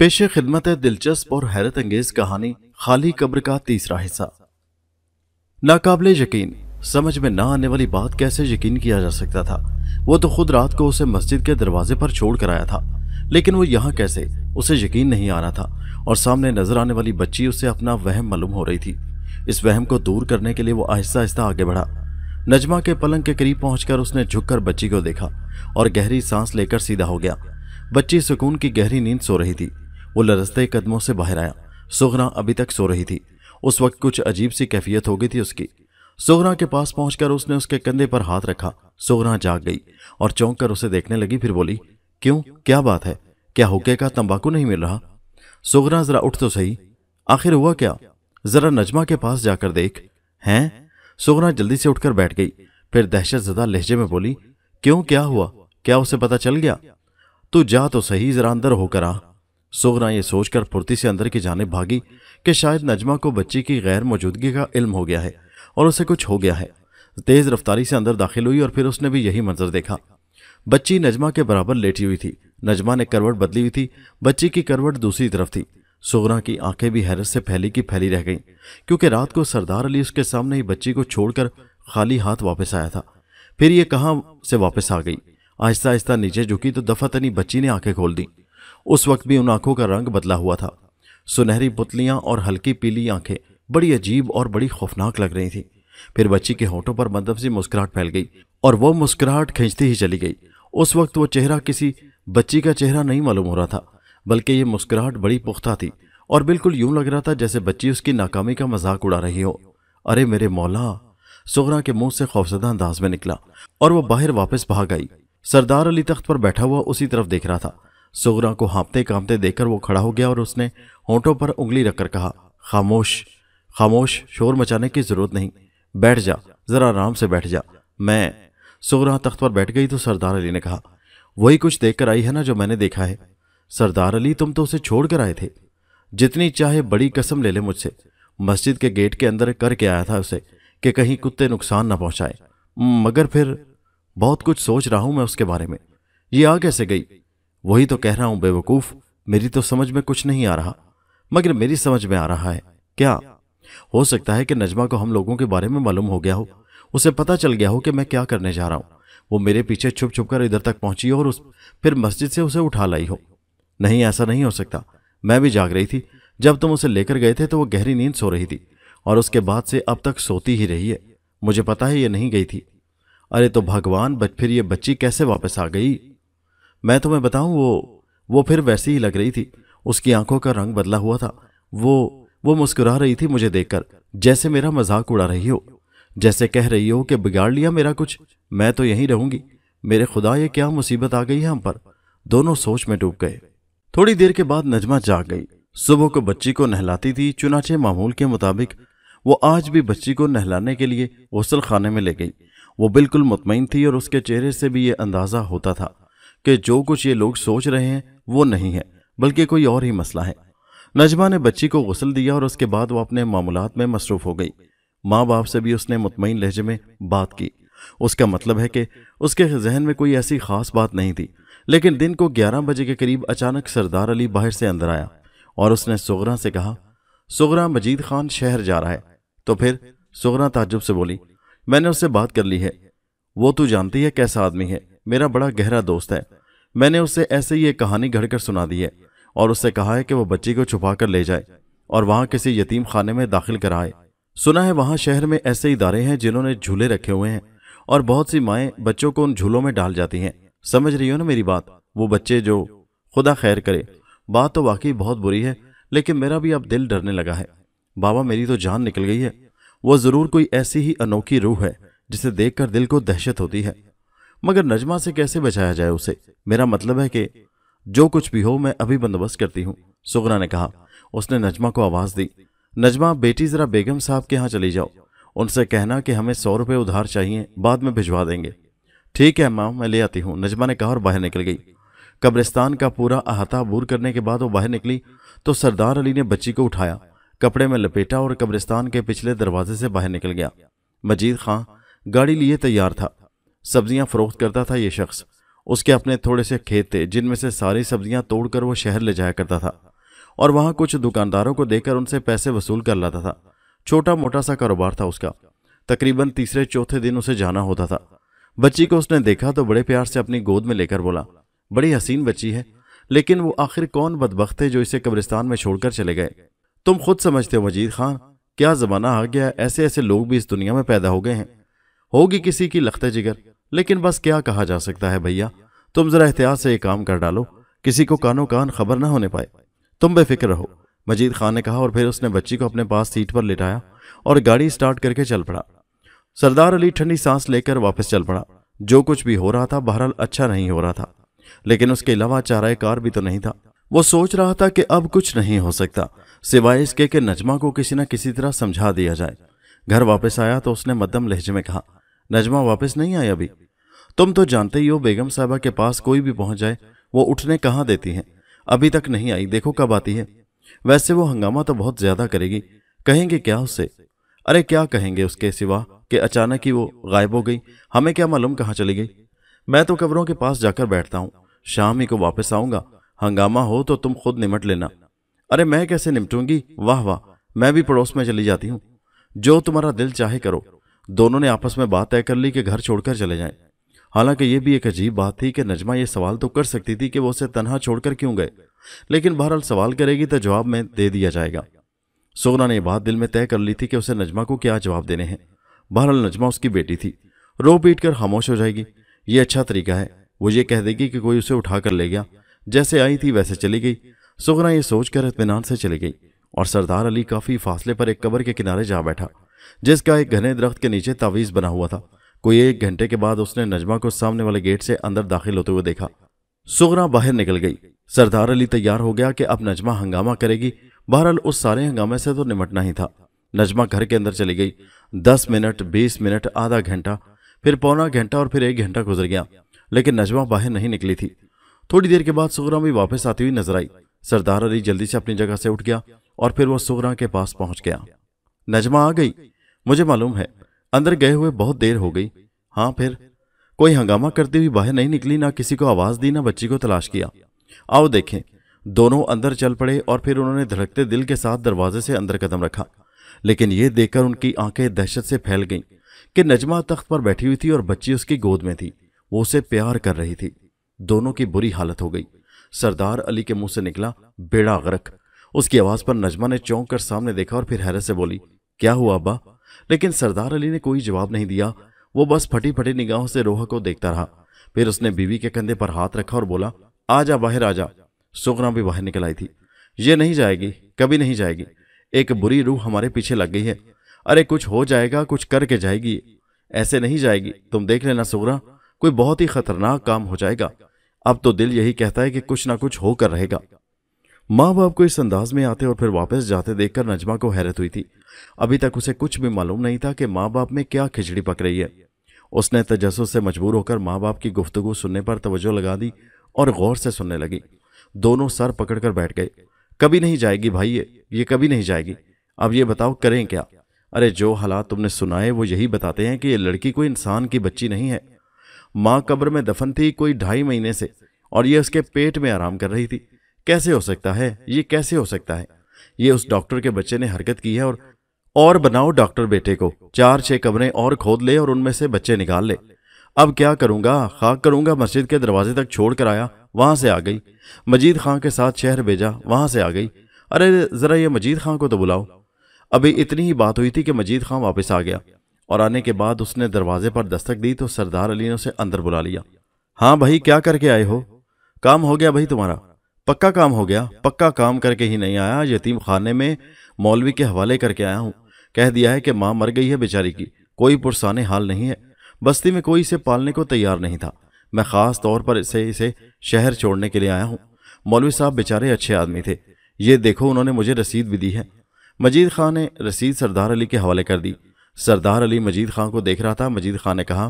पेशे खिदमत है दिलचस्प और हैरत अंगेज कहानी खाली कब्र का तीसरा हिस्सा नाकाबले यकीन समझ में ना आने वाली बात कैसे यकीन किया जा सकता था वो तो खुद रात को उसे मस्जिद के दरवाजे पर छोड़ कर आया था लेकिन वो यहाँ कैसे उसे यकीन नहीं आ रहा था और सामने नजर आने वाली बच्ची उसे अपना वहम मालूम हो रही थी इस वहम को दूर करने के लिए वो आहिस्ता आहिस्ता आगे बढ़ा नजमा के पलंग के करीब पहुंचकर उसने झुककर बच्ची को देखा और गहरी सांस लेकर सीधा हो गया बच्ची सुकून की गहरी नींद सो रही थी वो लरसते कदमों से बाहर आया सुगरा अभी तक सो रही थी उस वक्त कुछ अजीब सी कैफियत हो गई थी उसकी सुगरा के पास पहुंचकर उसने उसके कंधे पर हाथ रखा सुगरा जाग गई और चौंक कर उसे देखने लगी फिर बोली क्यों क्या बात है क्या हुक्के का तंबाकू नहीं मिल रहा सुगरा जरा उठ तो सही आखिर हुआ क्या जरा नजमा के पास जाकर देख हैं सुगरा जल्दी से उठकर बैठ गई फिर दहशत जदा लहजे में बोली क्यों क्या हुआ क्या उसे पता चल गया तू जा तो सही जरा अंदर होकर आ सोहरा ये सोचकर फुर्ती से अंदर की जानब भागी कि शायद नजमा को बच्ची की गैर मौजूदगी का इल्म हो गया है और उसे कुछ हो गया है तेज रफ्तारी से अंदर दाखिल हुई और फिर उसने भी यही मंजर देखा बच्ची नजमा के बराबर लेटी हुई थी नजमा ने करवट बदली हुई थी बच्ची की करवट दूसरी तरफ थी सोगरा की आंखें भी हैरत से फैली की फैली रह गईं क्योंकि रात को सरदार अली उसके सामने ही बच्ची को छोड़कर खाली हाथ वापस आया था फिर ये कहाँ से वापस आ गई आहिस्ता आहिस्ता नीचे झुकी तो दफातनी बच्ची ने आंखें खोल दी उस वक्त भी उन आंखों का रंग बदला हुआ था सुनहरी पुतलियां और हल्की पीली आंखें बड़ी अजीब और बड़ी खौफनाक लग रही थी फिर बच्ची के होठों पर मदब सी मुस्कुराहट फैल गई और वह मुस्कुराहट खींचती ही चली गई उस वक्त वो चेहरा किसी बच्ची का चेहरा नहीं मालूम हो रहा था बल्कि ये मुस्कुराहट बड़ी पुख्ता थी और बिल्कुल यूं लग रहा था जैसे बच्ची उसकी नाकामी का मजाक उड़ा रही हो अरे मेरे मौला सोहरा के मुंह से खौफजदा अंदाज में निकला और वह बाहर वापस भाग आई सरदार अली तख्त पर बैठा हुआ उसी तरफ देख रहा था सोगरा को हाँपते कांपते देखकर वो खड़ा हो गया और उसने होंठों पर उंगली रखकर कहा खामोश खामोश शोर मचाने की ज़रूरत नहीं बैठ जा ज़रा आराम से बैठ जा मैं सोगरा तख्त पर बैठ गई तो सरदार अली ने कहा वही कुछ देख कर आई है ना जो मैंने देखा है सरदार अली तुम तो उसे छोड़ कर आए थे जितनी चाहे बड़ी कसम ले ले मुझसे मस्जिद के गेट के अंदर करके आया था उसे कि कहीं कुत्ते नुकसान ना पहुंचाए मगर फिर बहुत कुछ सोच रहा हूं मैं उसके बारे में ये आ कैसे गई वही तो कह रहा हूं बेवकूफ मेरी तो समझ में कुछ नहीं आ रहा मगर मेरी समझ में आ रहा है क्या हो सकता है कि नजमा को हम लोगों के बारे में मालूम हो गया हो उसे पता चल गया हो कि मैं क्या करने जा रहा हूं वो मेरे पीछे छुप छुप कर इधर तक पहुंची हो और उस फिर मस्जिद से उसे उठा लाई हो नहीं ऐसा नहीं हो सकता मैं भी जाग रही थी जब तुम उसे लेकर गए थे तो वो गहरी नींद सो रही थी और उसके बाद से अब तक सोती ही रही है मुझे पता है ये नहीं गई थी अरे तो भगवान फिर ये बच्ची कैसे वापस आ गई मैं तुम्हें बताऊं वो वो फिर वैसी ही लग रही थी उसकी आंखों का रंग बदला हुआ था वो वो मुस्कुरा रही थी मुझे देखकर जैसे मेरा मजाक उड़ा रही हो जैसे कह रही हो कि बिगाड़ लिया मेरा कुछ मैं तो यहीं रहूंगी मेरे खुदा ये क्या मुसीबत आ गई है हम पर दोनों सोच में डूब गए थोड़ी देर के बाद नजमा जाग गई सुबह को बच्ची को नहलाती थी चुनाचे मामूल के मुताबिक वो आज भी बच्ची को नहलाने के लिए गसल खाने में ले गई वो बिल्कुल मुतमिन थी और उसके चेहरे से भी ये अंदाज़ा होता था कि जो कुछ ये लोग सोच रहे हैं वो नहीं है बल्कि कोई और ही मसला है नजमा ने बच्ची को गसल दिया और उसके बाद वो अपने मामूलत में मसरूफ हो गई माँ बाप से भी उसने मुतमिन लहजे में बात की उसका मतलब है कि उसके जहन में कोई ऐसी खास बात नहीं थी लेकिन दिन को ग्यारह बजे के करीब अचानक सरदार अली बाहर से अंदर आया और उसने सोगरा से कहा सोगरा मजीद खान शहर जा रहा है तो फिर सोगरा ताजुब से बोली मैंने उससे बात कर ली है वो तू जानती है कैसा आदमी है मेरा बड़ा गहरा दोस्त है मैंने उसे ऐसे ही एक कहानी घड़कर सुना दी है और उससे कहा है कि वो बच्ची को छुपा कर ले जाए और वहाँ किसी यतीम खाने में दाखिल कराए सुना है वहाँ शहर में ऐसे इदारे हैं जिन्होंने झूले रखे हुए हैं और बहुत सी माएँ बच्चों को उन झूलों में डाल जाती हैं समझ रही हो ना मेरी बात वो बच्चे जो खुदा खैर करे बात तो वाकई बहुत बुरी है लेकिन मेरा भी अब दिल डरने लगा है बाबा मेरी तो जान निकल गई है वो ज़रूर कोई ऐसी ही अनोखी रूह है जिसे देखकर दिल को दहशत होती है मगर नजमा से कैसे बचाया जाए उसे मेरा मतलब है कि जो कुछ भी हो मैं अभी बंदोबस्त करती हूँ सुगरा ने कहा उसने नजमा को आवाज़ दी नजमा बेटी ज़रा बेगम साहब के यहाँ चली जाओ उनसे कहना कि हमें सौ रुपये उधार चाहिए बाद में भिजवा देंगे ठीक है माँ मैं ले आती हूँ नजमा ने कहा और बाहर निकल गई कब्रिस्तान का पूरा अहाता बूर करने के बाद वो बाहर निकली तो सरदार अली ने बच्ची को उठाया कपड़े में लपेटा और कब्रिस्तान के पिछले दरवाजे से बाहर निकल गया मजीद खां गाड़ी लिए तैयार था सब्जियां फरोख्त करता था ये शख्स उसके अपने थोड़े से खेत थे जिनमें से सारी सब्जियां तोड़कर वो शहर ले जाया करता था और वहां कुछ दुकानदारों को देकर उनसे पैसे वसूल कर लाता था छोटा मोटा सा कारोबार था उसका तकरीबन तीसरे चौथे दिन उसे जाना होता था बच्ची को उसने देखा तो बड़े प्यार से अपनी गोद में लेकर बोला बड़ी हसीन बच्ची है लेकिन वो आखिर कौन बदबक थे जो इसे कब्रिस्तान में छोड़कर चले गए तुम खुद समझते हो मजीद खान क्या ज़माना आ गया ऐसे ऐसे लोग भी इस दुनिया में पैदा हो गए हैं होगी किसी की लखते जिगर लेकिन बस क्या कहा जा सकता है भैया तुम जरा एहतियात से एक काम कर डालो किसी को कानो कान खबर ना होने पाए तुम बेफिक्र रहो मजीद खान ने कहा और फिर उसने बच्ची को अपने पास सीट पर लिटाया और गाड़ी स्टार्ट करके चल पड़ा सरदार अली ठंडी सांस लेकर वापस चल पड़ा जो कुछ भी हो रहा था बहरहाल अच्छा नहीं हो रहा था लेकिन उसके अलावा चारा कार भी तो नहीं था वो सोच रहा था कि अब कुछ नहीं हो सकता सिवाय इसके कि नजमा को किसी न किसी तरह समझा दिया जाए घर वापस आया तो उसने मद्दम लहजे में कहा नजमा वापस नहीं आई अभी तुम तो जानते ही हो बेगम साहबा के पास कोई भी पहुंच जाए वो उठने कहाँ देती हैं अभी तक नहीं आई देखो कब आती है वैसे वो हंगामा तो बहुत ज्यादा करेगी कहेंगे क्या उससे अरे क्या कहेंगे उसके सिवा कि अचानक ही वो गायब हो गई हमें क्या मालूम कहाँ चली गई मैं तो कब्रों के पास जाकर बैठता हूँ शाम ही को वापस आऊंगा हंगामा हो तो तुम खुद निमट लेना अरे मैं कैसे निपटूंगी वाह वाह मैं भी पड़ोस में चली जाती हूँ जो तुम्हारा दिल चाहे करो दोनों ने आपस में बात तय कर ली कि घर छोड़कर चले जाएं। हालांकि यह भी एक अजीब बात थी कि नजमा ये सवाल तो कर सकती थी कि वो उसे तनहा छोड़कर क्यों गए लेकिन बहरहाल सवाल करेगी तो जवाब में दे दिया जाएगा सोना ने बात दिल में तय कर ली थी कि उसे नजमा को क्या जवाब देने हैं बहरहाल नजमा उसकी बेटी थी रो पीट कर खामोश हो जाएगी ये अच्छा तरीका है वो ये कह देगी कि कोई उसे उठा कर ले गया जैसे आई थी वैसे चली गई सुगना ये सोचकर इतमान से चली गई और सरदार अली काफ़ी फासले पर एक कब्र के किनारे जा बैठा जिसका एक घने दरख्त के नीचे तावीज़ बना हुआ था कोई एक घंटे के बाद उसने नजमा को सामने वाले गेट से अंदर दाखिल होते हुए देखा सुगरा बाहर निकल गई सरदार अली तैयार हो गया कि अब नजमा हंगामा करेगी बहरहाल उस सारे हंगामे से तो निमटना ही था नजमा घर के अंदर चली गई दस मिनट बीस मिनट आधा घंटा फिर पौना घंटा और फिर एक घंटा गुजर गया लेकिन नजमा बाहर नहीं निकली थी थोड़ी देर के बाद सुगरा भी वापस आती हुई नजर आई सरदार अली जल्दी से अपनी जगह से उठ गया और फिर वह सुगरा के पास पहुंच गया नजमा आ गई मुझे मालूम है अंदर गए हुए बहुत देर हो गई हाँ फिर कोई हंगामा करती हुई बाहर नहीं निकली ना किसी को आवाज़ दी ना बच्ची को तलाश किया आओ देखें दोनों अंदर चल पड़े और फिर उन्होंने धड़कते दिल के साथ दरवाजे से अंदर कदम रखा लेकिन यह देखकर उनकी आंखें दहशत से फैल गईं कि नजमा तख्त पर बैठी हुई थी और बच्ची उसकी गोद में थी वो उसे प्यार कर रही थी दोनों की बुरी हालत हो गई सरदार अली के मुंह से निकला बेड़ा गरक उसकी आवाज़ पर नजमा ने चौंक कर सामने देखा और फिर हैरत से बोली क्या हुआ अब्बा लेकिन सरदार अली ने कोई जवाब नहीं दिया वो बस फटी फटी निगाहों से रोहा को देखता रहा फिर उसने बीवी के कंधे पर हाथ रखा और बोला आ जा बाहर आ जा सुगना भी बाहर निकल आई थी ये नहीं जाएगी कभी नहीं जाएगी एक बुरी रूह हमारे पीछे लग गई है अरे कुछ हो जाएगा कुछ करके जाएगी ऐसे नहीं जाएगी तुम देख लेना सुगरा कोई बहुत ही खतरनाक काम हो जाएगा अब तो दिल यही कहता है कि कुछ ना कुछ होकर रहेगा माँ बाप को इस अंदाज में आते और फिर वापस जाते देखकर नजमा को हैरत हुई थी अभी तक उसे कुछ भी मालूम नहीं था कि माँ बाप में क्या खिचड़ी पक रही है उसने तजस्स से मजबूर होकर माँ बाप की गुफ्तगु सुनने पर तवज्जो लगा दी और गौर से सुनने लगी दोनों सर पकड़कर बैठ गए कभी नहीं जाएगी भाई ये ये कभी नहीं जाएगी अब ये बताओ करें क्या अरे जो हालात तुमने सुनाए वो यही बताते हैं कि ये लड़की कोई इंसान की बच्ची नहीं है माँ कब्र में दफन थी कोई ढाई महीने से और ये उसके पेट में आराम कर रही थी कैसे हो सकता है ये कैसे हो सकता है ये उस डॉक्टर के बच्चे ने हरकत की है और और बनाओ डॉक्टर बेटे को चार छह कमरे और खोद ले और उनमें से बच्चे निकाल ले अब क्या करूंगा खाक करूंगा मस्जिद के दरवाजे तक छोड़ कर आया वहां से आ गई मजीद खां के साथ शहर भेजा वहां से आ गई अरे ज़रा ये मजीद खां को तो बुलाओ अभी इतनी ही बात हुई थी कि मजीद खां वापस आ गया और आने के बाद उसने दरवाजे पर दस्तक दी तो सरदार अली ने उसे अंदर बुला लिया हाँ भाई क्या करके आए हो काम हो गया भाई तुम्हारा पक्का काम हो गया पक्का काम करके ही नहीं आया यतीम खाने में मौलवी के हवाले करके आया हूँ कह दिया है कि माँ मर गई है बेचारी की कोई पुरसाने हाल नहीं है बस्ती में कोई इसे पालने को तैयार नहीं था मैं ख़ास तौर पर इसे इसे शहर छोड़ने के लिए आया हूँ मौलवी साहब बेचारे अच्छे आदमी थे ये देखो उन्होंने मुझे रसीद भी दी है मजीद खां ने रसीद सरदार अली के हवाले कर दी सरदार अली मजीद खां को देख रहा था मजीद खां ने कहा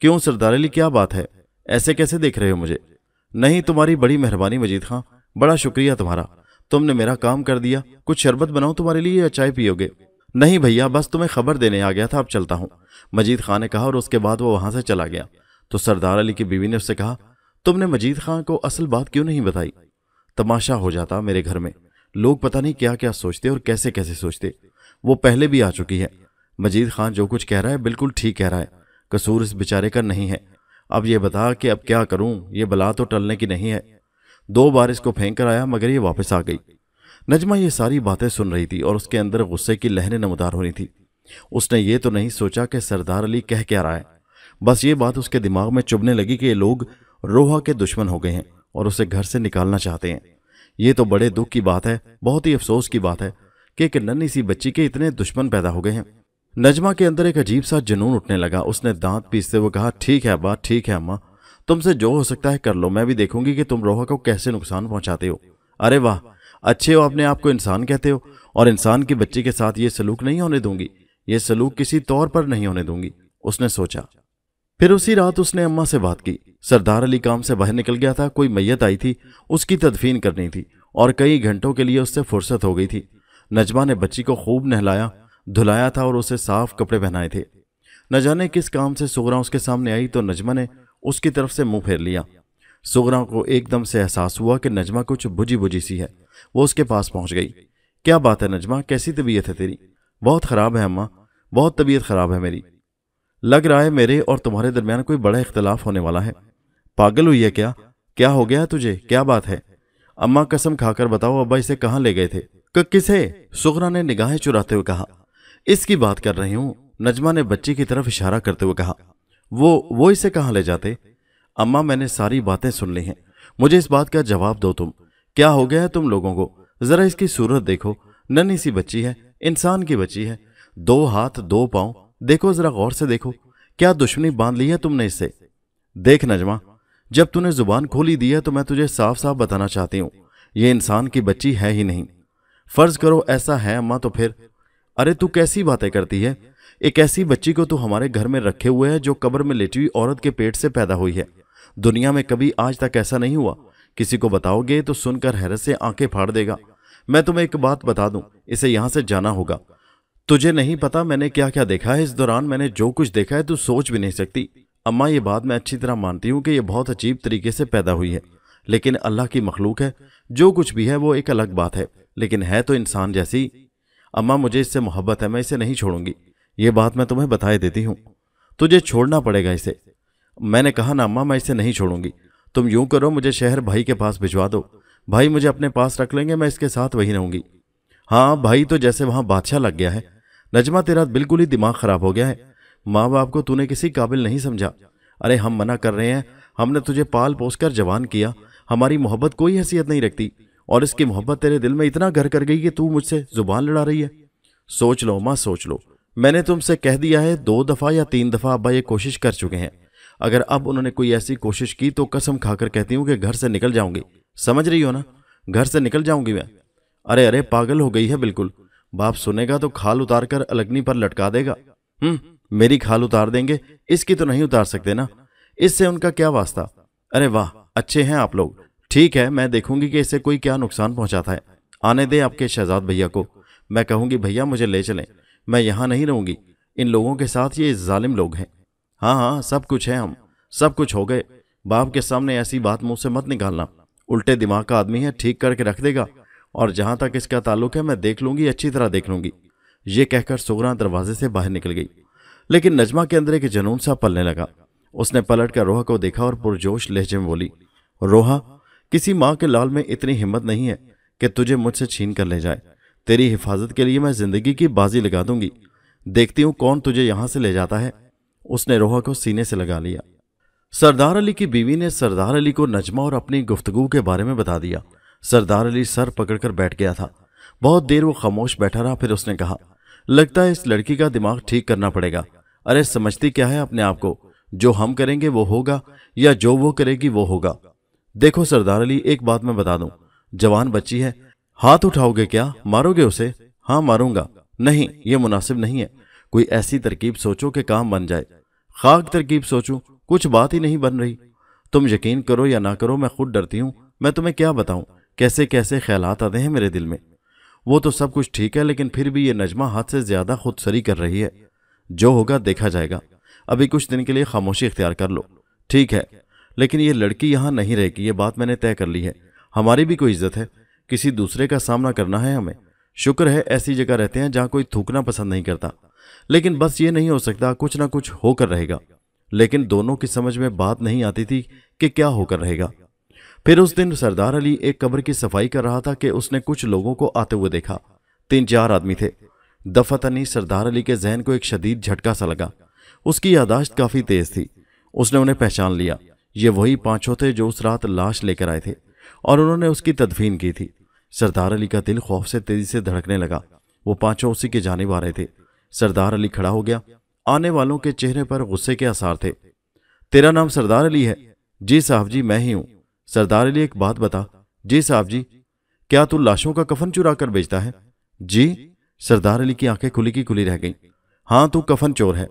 क्यों सरदार अली क्या बात है ऐसे कैसे देख रहे हो मुझे नहीं तुम्हारी बड़ी मेहरबानी मजीद खां बड़ा शुक्रिया तुम्हारा तुमने मेरा काम कर दिया कुछ शरबत बनाओ तुम्हारे लिए या चाय पियोगे नहीं भैया बस तुम्हें खबर देने आ गया था अब चलता हूँ मजीद खान ने कहा और उसके बाद वो वहां से चला गया तो सरदार अली की बीवी ने उससे कहा तुमने मजीद खान को असल बात क्यों नहीं बताई तमाशा हो जाता मेरे घर में लोग पता नहीं क्या क्या सोचते और कैसे कैसे सोचते वो पहले भी आ चुकी है मजीद खान जो कुछ कह रहा है बिल्कुल ठीक कह रहा है कसूर इस बेचारे का नहीं है अब ये बता कि अब क्या करूं ये बला तो टलने की नहीं है दो बार इसको फेंक कर आया मगर ये वापस आ गई नजमा ये सारी बातें सुन रही थी और उसके अंदर गुस्से की लहरें नमदार हो रही थी उसने ये तो नहीं सोचा कि सरदार अली कह क्या रहा है बस ये बात उसके दिमाग में चुभने लगी कि ये लोग रोहा के दुश्मन हो गए हैं और उसे घर से निकालना चाहते हैं ये तो बड़े दुख की बात है बहुत ही अफसोस की बात है कि एक नन्ही सी बच्ची के इतने दुश्मन पैदा हो गए हैं नजमा के अंदर एक अजीब सा जुनून उठने लगा उसने दांत पीसते हुए कहा ठीक है अब्बा ठीक है अम्मा तुमसे जो हो सकता है कर लो मैं भी देखूंगी कि तुम रोहा को कैसे नुकसान पहुंचाते हो अरे वाह अच्छे हो अपने आप को इंसान कहते हो और इंसान की बच्ची के साथ ये सलूक नहीं होने दूंगी ये सलूक किसी तौर पर नहीं होने दूंगी उसने सोचा फिर उसी रात उसने अम्मा से बात की सरदार अली काम से बाहर निकल गया था कोई मैयत आई थी उसकी तदफीन करनी थी और कई घंटों के लिए उससे फुर्सत हो गई थी नजमा ने बच्ची को खूब नहलाया धुलाया था और उसे साफ कपड़े पहनाए थे न जाने किस काम से सोरा उसके सामने आई तो नजमा ने उसकी तरफ से मुंह फेर लिया सुगरा को एकदम से एहसास हुआ कि नजमा कुछ बुझी बुझी सी है वो उसके पास पहुंच गई क्या बात है नजमा कैसी तबीयत है तेरी बहुत ख़राब है अम्मा बहुत तबीयत ख़राब है मेरी लग रहा है मेरे और तुम्हारे दरमियान कोई बड़ा इख्तलाफ होने वाला है पागल हुई है क्या क्या हो गया तुझे क्या बात है अम्मा कसम खाकर बताओ अब्बा इसे कहाँ ले गए थे किसे सुगरा ने निगाहें चुराते हुए कहा इसकी बात कर रही हूँ नजमा ने बच्ची की तरफ इशारा करते हुए कहा वो वो इसे कहाँ ले जाते अम्मा मैंने सारी बातें सुन ली हैं मुझे इस बात का जवाब दो तुम क्या हो गया है तुम लोगों को ज़रा इसकी सूरत देखो नन्ही सी बच्ची है इंसान की बच्ची है दो हाथ दो पाँव देखो ज़रा गौर से देखो क्या दुश्मनी बांध ली है तुमने इससे देख नजमा जब तूने ज़ुबान खोली दी है तो मैं तुझे साफ साफ बताना चाहती हूँ ये इंसान की बच्ची है ही नहीं फ़र्ज़ करो ऐसा है अम्मा तो फिर अरे तू कैसी बातें करती है एक ऐसी बच्ची को तो हमारे घर में रखे हुए हैं जो कब्र में लेटी हुई औरत के पेट से पैदा हुई है दुनिया में कभी आज तक ऐसा नहीं हुआ किसी को बताओगे तो सुनकर हैरत से आंखें फाड़ देगा मैं तुम्हें एक बात बता दूं इसे यहां से जाना होगा तुझे नहीं पता मैंने क्या क्या देखा है इस दौरान मैंने जो कुछ देखा है तू सोच भी नहीं सकती अम्मा ये बात मैं अच्छी तरह मानती हूँ कि यह बहुत अजीब तरीके से पैदा हुई है लेकिन अल्लाह की मखलूक है जो कुछ भी है वो एक अलग बात है लेकिन है तो इंसान जैसी अम्मा मुझे इससे मोहब्बत है मैं इसे नहीं छोड़ूंगी ये बात मैं तुम्हें बताए देती हूँ तुझे छोड़ना पड़ेगा इसे मैंने कहा ना अम्मा मैं इसे नहीं छोड़ूंगी तुम यूं करो मुझे शहर भाई के पास भिजवा दो भाई मुझे अपने पास रख लेंगे मैं इसके साथ वहीं रहूंगी हाँ भाई तो जैसे वहां बादशाह लग गया है नजमा तेरा बिल्कुल ही दिमाग खराब हो गया है माँ बाप को तूने किसी काबिल नहीं समझा अरे हम मना कर रहे हैं हमने तुझे पाल पोस कर जवान किया हमारी मोहब्बत कोई हैसियत नहीं रखती और इसकी मोहब्बत तेरे दिल में इतना घर कर गई कि तू मुझसे जुबान लड़ा रही है सोच लो माँ सोच लो मैंने तुमसे कह दिया है दो दफ़ा या तीन दफ़ा अब्बा ये कोशिश कर चुके हैं अगर अब उन्होंने कोई ऐसी कोशिश की तो कसम खाकर कहती हूँ कि घर से निकल जाऊंगी समझ रही हो ना घर से निकल जाऊंगी मैं अरे अरे पागल हो गई है बिल्कुल बाप सुनेगा तो खाल उतार कर अलगनी पर लटका देगा हम्म मेरी खाल उतार देंगे इसकी तो नहीं उतार सकते ना इससे उनका क्या वास्ता अरे वाह अच्छे हैं आप लोग ठीक है मैं देखूंगी कि इससे कोई क्या नुकसान पहुंचाता है आने दे आपके शहजाद भैया को मैं कहूंगी भैया मुझे ले चलें मैं यहाँ नहीं रहूँगी इन लोगों के साथ ये जालिम लोग हैं हाँ हाँ सब कुछ है हम सब कुछ हो गए बाप के सामने ऐसी बात मुँह से मत निकालना उल्टे दिमाग का आदमी है ठीक करके रख देगा और जहाँ तक इसका ताल्लुक है मैं देख लूँगी अच्छी तरह देख लूंगी ये कहकर सुगरा दरवाजे से बाहर निकल गई लेकिन नजमा के अंदर एक जनून सा पलने लगा उसने पलट कर रोहा को देखा और पुरजोश लहजे में बोली रोहा किसी माँ के लाल में इतनी हिम्मत नहीं है कि तुझे मुझसे छीन कर ले जाए तेरी हिफाजत के लिए मैं जिंदगी की बाजी लगा दूंगी देखती हूँ कौन तुझे यहां से ले जाता है उसने रोहा को सीने से लगा लिया सरदार अली की बीवी ने सरदार अली को नजमा और अपनी गुफ्तगु के बारे में बता दिया सरदार अली सर पकड़कर बैठ गया था बहुत देर वो खामोश बैठा रहा फिर उसने कहा लगता है इस लड़की का दिमाग ठीक करना पड़ेगा अरे समझती क्या है अपने आप को जो हम करेंगे वो होगा या जो वो करेगी वो होगा देखो सरदार अली एक बात मैं बता दूं जवान बच्ची है हाथ उठाओगे क्या मारोगे उसे हाँ मारूंगा नहीं ये मुनासिब नहीं है कोई ऐसी तरकीब सोचो कि काम बन जाए खाक तरकीब सोचो कुछ बात ही नहीं बन रही तुम यकीन करो या ना करो मैं खुद डरती हूँ मैं तुम्हें क्या बताऊं कैसे कैसे ख्याल आते हैं मेरे दिल में वो तो सब कुछ ठीक है लेकिन फिर भी ये नजमा हाथ से ज़्यादा खुद सरी कर रही है जो होगा देखा जाएगा अभी कुछ दिन के लिए खामोशी इख्तियार कर लो ठीक है लेकिन ये लड़की यहाँ नहीं रहेगी ये बात मैंने तय कर ली है हमारी भी कोई इज्जत है किसी दूसरे का सामना करना है हमें शुक्र है ऐसी जगह रहते हैं जहां कोई थूकना पसंद नहीं करता लेकिन बस ये नहीं हो सकता कुछ ना कुछ होकर रहेगा लेकिन दोनों की समझ में बात नहीं आती थी कि क्या होकर रहेगा फिर उस दिन सरदार अली एक कब्र की सफाई कर रहा था कि उसने कुछ लोगों को आते हुए देखा तीन चार आदमी थे दफतनी सरदार अली के जहन को एक शदीद झटका सा लगा उसकी यादाश्त काफ़ी तेज थी उसने उन्हें पहचान लिया ये वही पांचों थे जो उस रात लाश लेकर आए थे और उन्होंने उसकी तदफीन की थी सरदार अली का दिल खौफ से तेजी से धड़कने लगा वो पांचों उसी के जाने वाले थे सरदार अली खड़ा हो गया आने वालों के चेहरे पर गुस्से के आसार थे तेरा नाम सरदार अली है जी साहब जी मैं ही हूं सरदार अली एक बात बता जी साहब जी क्या तू लाशों का कफन चुरा कर बेचता है जी सरदार अली की आंखें खुली की खुली रह गईं हां तू कफन चोर है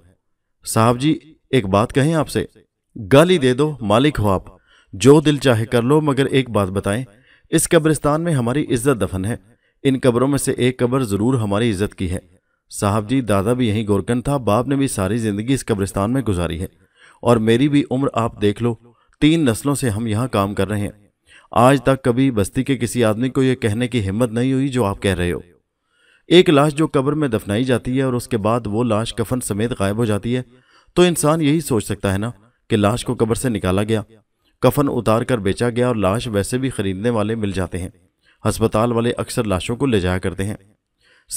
साहब जी एक बात कहें आपसे गाली दे दो मालिक हो आप जो दिल चाहे कर लो मगर एक बात बताएं इस कब्रिस्तान में हमारी इज्जत दफन है इन कब्रों में से एक कब्र ज़रूर हमारी इज्जत की है साहब जी दादा भी यहीं गोरकन था बाप ने भी सारी ज़िंदगी इस कब्रिस्तान में गुजारी है और मेरी भी उम्र आप देख लो तीन नस्लों से हम यहाँ काम कर रहे हैं आज तक कभी बस्ती के किसी आदमी को यह कहने की हिम्मत नहीं हुई जो आप कह रहे हो एक लाश जो कब्र में दफनाई जाती है और उसके बाद वो लाश कफन समेत गायब हो जाती है तो इंसान यही सोच सकता है ना कि लाश को कब्र से निकाला गया कफन उतार कर बेचा गया और लाश वैसे भी खरीदने वाले मिल जाते हैं अस्पताल वाले अक्सर लाशों को ले जाया करते हैं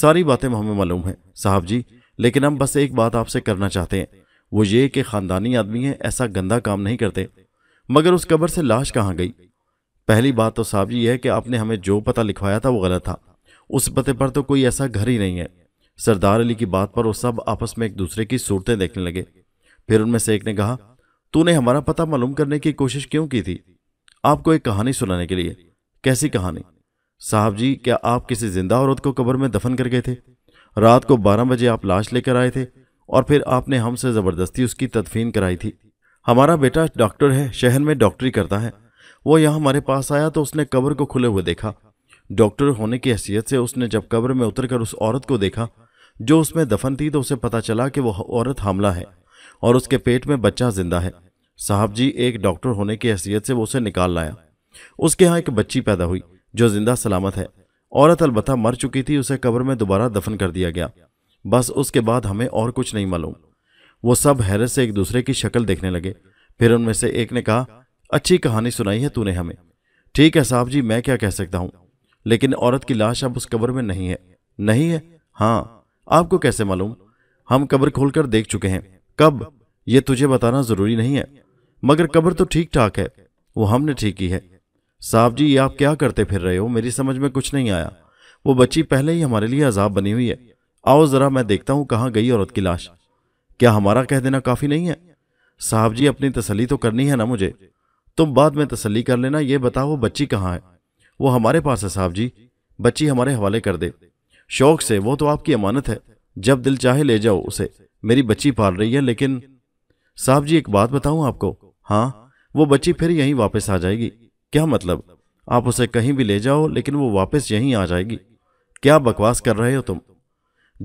सारी बातें हमें मालूम है साहब जी लेकिन हम बस एक बात आपसे करना चाहते हैं वो ये कि खानदानी आदमी है ऐसा गंदा काम नहीं करते मगर उस कबर से लाश कहाँ गई पहली बात तो साहब जी है कि आपने हमें जो पता लिखवाया था वो गलत था उस पते पर तो कोई ऐसा घर ही नहीं है सरदार अली की बात पर वो सब आपस में एक दूसरे की सूरतें देखने लगे फिर उनमें से एक ने कहा तूने हमारा पता मालूम करने की कोशिश क्यों की थी आपको एक कहानी सुनाने के लिए कैसी कहानी साहब जी क्या आप किसी जिंदा औरत को कब्र में दफन कर गए थे रात को बारह बजे आप लाश लेकर आए थे और फिर आपने हमसे ज़बरदस्ती उसकी तदफीन कराई थी हमारा बेटा डॉक्टर है शहर में डॉक्टरी करता है वो यहाँ हमारे पास आया तो उसने कब्र को खुले हुए देखा डॉक्टर होने की हैसियत से उसने जब कब्र में उतरकर उस औरत को देखा जो उसमें दफन थी तो उसे पता चला कि वह औरत हमला है और उसके पेट में बच्चा जिंदा है साहब जी एक डॉक्टर होने की हैसियत से वो उसे निकाल लाया उसके यहाँ एक बच्ची पैदा हुई जो जिंदा सलामत है औरत अलबत् मर चुकी थी उसे कब्र में दोबारा दफन कर दिया गया बस उसके बाद हमें और कुछ नहीं मालूम वो सब हैरत से एक दूसरे की शक्ल देखने लगे फिर उनमें से एक ने कहा अच्छी कहानी सुनाई है तूने हमें ठीक है साहब जी मैं क्या कह सकता हूँ लेकिन औरत की लाश अब उस कब्र में नहीं है नहीं है हाँ आपको कैसे मालूम हम कब्र खोलकर देख चुके हैं कब यह तुझे बताना जरूरी नहीं है मगर कब्र तो ठीक ठाक है वो हमने ठीक की है साहब जी ये आप क्या करते फिर रहे हो मेरी समझ में कुछ नहीं आया वो बच्ची पहले ही हमारे लिए अजाब बनी हुई है आओ जरा मैं देखता हूं कहाँ गई औरत की लाश क्या हमारा कह देना काफी नहीं है साहब जी अपनी तसली तो करनी है ना मुझे तुम बाद में तसली कर लेना ये बताओ वो बच्ची कहाँ है वो हमारे पास है साहब जी बच्ची हमारे हवाले कर दे शौक से वो तो आपकी अमानत है जब दिल चाहे ले जाओ उसे मेरी बच्ची पाल रही है लेकिन साहब जी एक बात बताऊं आपको हाँ वो बच्ची फिर यहीं वापस आ जाएगी क्या मतलब आप उसे कहीं भी ले जाओ लेकिन वो वापस यहीं आ जाएगी क्या बकवास कर रहे हो तुम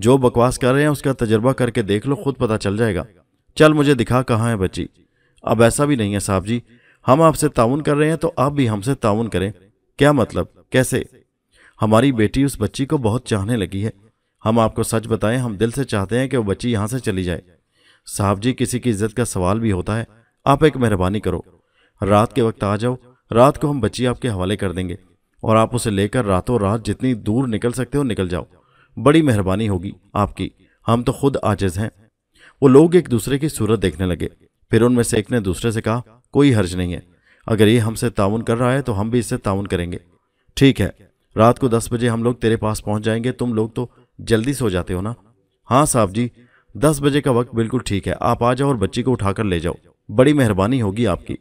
जो बकवास कर रहे हैं उसका तजर्बा करके देख लो खुद पता चल जाएगा चल मुझे दिखा कहाँ है बच्ची अब ऐसा भी नहीं है साहब जी हम आपसे ताउन कर रहे हैं तो आप भी हमसे ताउन करें क्या मतलब कैसे हमारी बेटी उस बच्ची को बहुत चाहने लगी है हम आपको सच बताएं हम दिल से चाहते हैं कि वो बच्ची यहाँ से चली जाए साहब जी किसी की इज्जत का सवाल भी होता है आप एक मेहरबानी करो रात के वक्त आ जाओ रात को हम बच्ची आपके हवाले कर देंगे और आप उसे लेकर रातों रात जितनी दूर निकल सकते हो निकल जाओ बड़ी मेहरबानी होगी आपकी हम तो खुद आजिज हैं वो लोग एक दूसरे की सूरत देखने लगे फिर उनमें से एक ने दूसरे से कहा कोई हर्ज नहीं है अगर ये हमसे ताउन कर रहा है तो हम भी इससे ताउन करेंगे ठीक है रात को दस बजे हम लोग तेरे पास पहुंच जाएंगे तुम लोग तो जल्दी सो जाते हो ना हाँ साहब जी दस बजे का वक्त बिल्कुल ठीक है आप आ जाओ और बच्ची को उठाकर ले जाओ बड़ी मेहरबानी होगी आपकी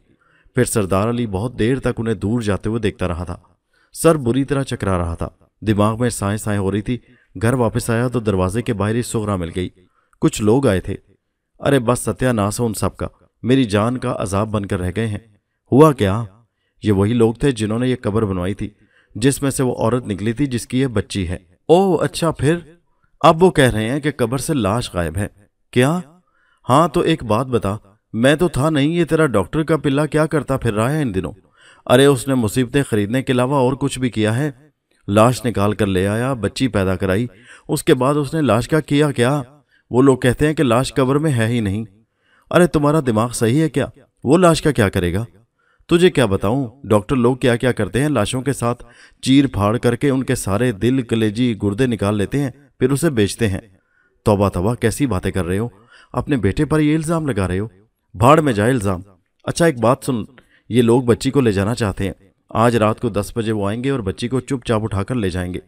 फिर सरदार अली बहुत देर तक उन्हें दूर जाते हुए देखता रहा था सर बुरी तरह चकरा रहा था दिमाग में साए साए हो रही थी घर वापस आया तो दरवाजे के बाहर ही सोगरा मिल गई कुछ लोग आए थे अरे बस सत्यानाश हो उन सब का मेरी जान का अजाब बनकर रह गए हैं हुआ क्या ये वही लोग थे जिन्होंने ये कब्र बनवाई थी जिसमें से वो औरत निकली थी जिसकी यह बच्ची है ओ अच्छा फिर अब वो कह रहे हैं कि कब्र से लाश गायब है क्या हाँ तो एक बात बता मैं तो था नहीं ये तेरा डॉक्टर का पिल्ला क्या करता फिर रहा है इन दिनों अरे उसने मुसीबतें खरीदने के अलावा और कुछ भी किया है लाश निकाल कर ले आया बच्ची पैदा कराई उसके बाद उसने लाश का किया क्या वो लोग कहते हैं कि लाश कब्र में है ही नहीं अरे तुम्हारा दिमाग सही है क्या वो लाश का क्या करेगा तुझे क्या बताऊं डॉक्टर लोग क्या क्या करते हैं लाशों के साथ चीर फाड़ करके उनके सारे दिल कलेजी गुर्दे निकाल लेते हैं फिर उसे बेचते हैं तोबा तबा कैसी बातें कर रहे हो अपने बेटे पर ये इल्ज़ाम लगा रहे हो भाड़ में जाए इल्ज़ाम अच्छा एक बात सुन ये लोग बच्ची को ले जाना चाहते हैं आज रात को दस बजे वो आएंगे और बच्ची को चुपचाप उठाकर ले जाएंगे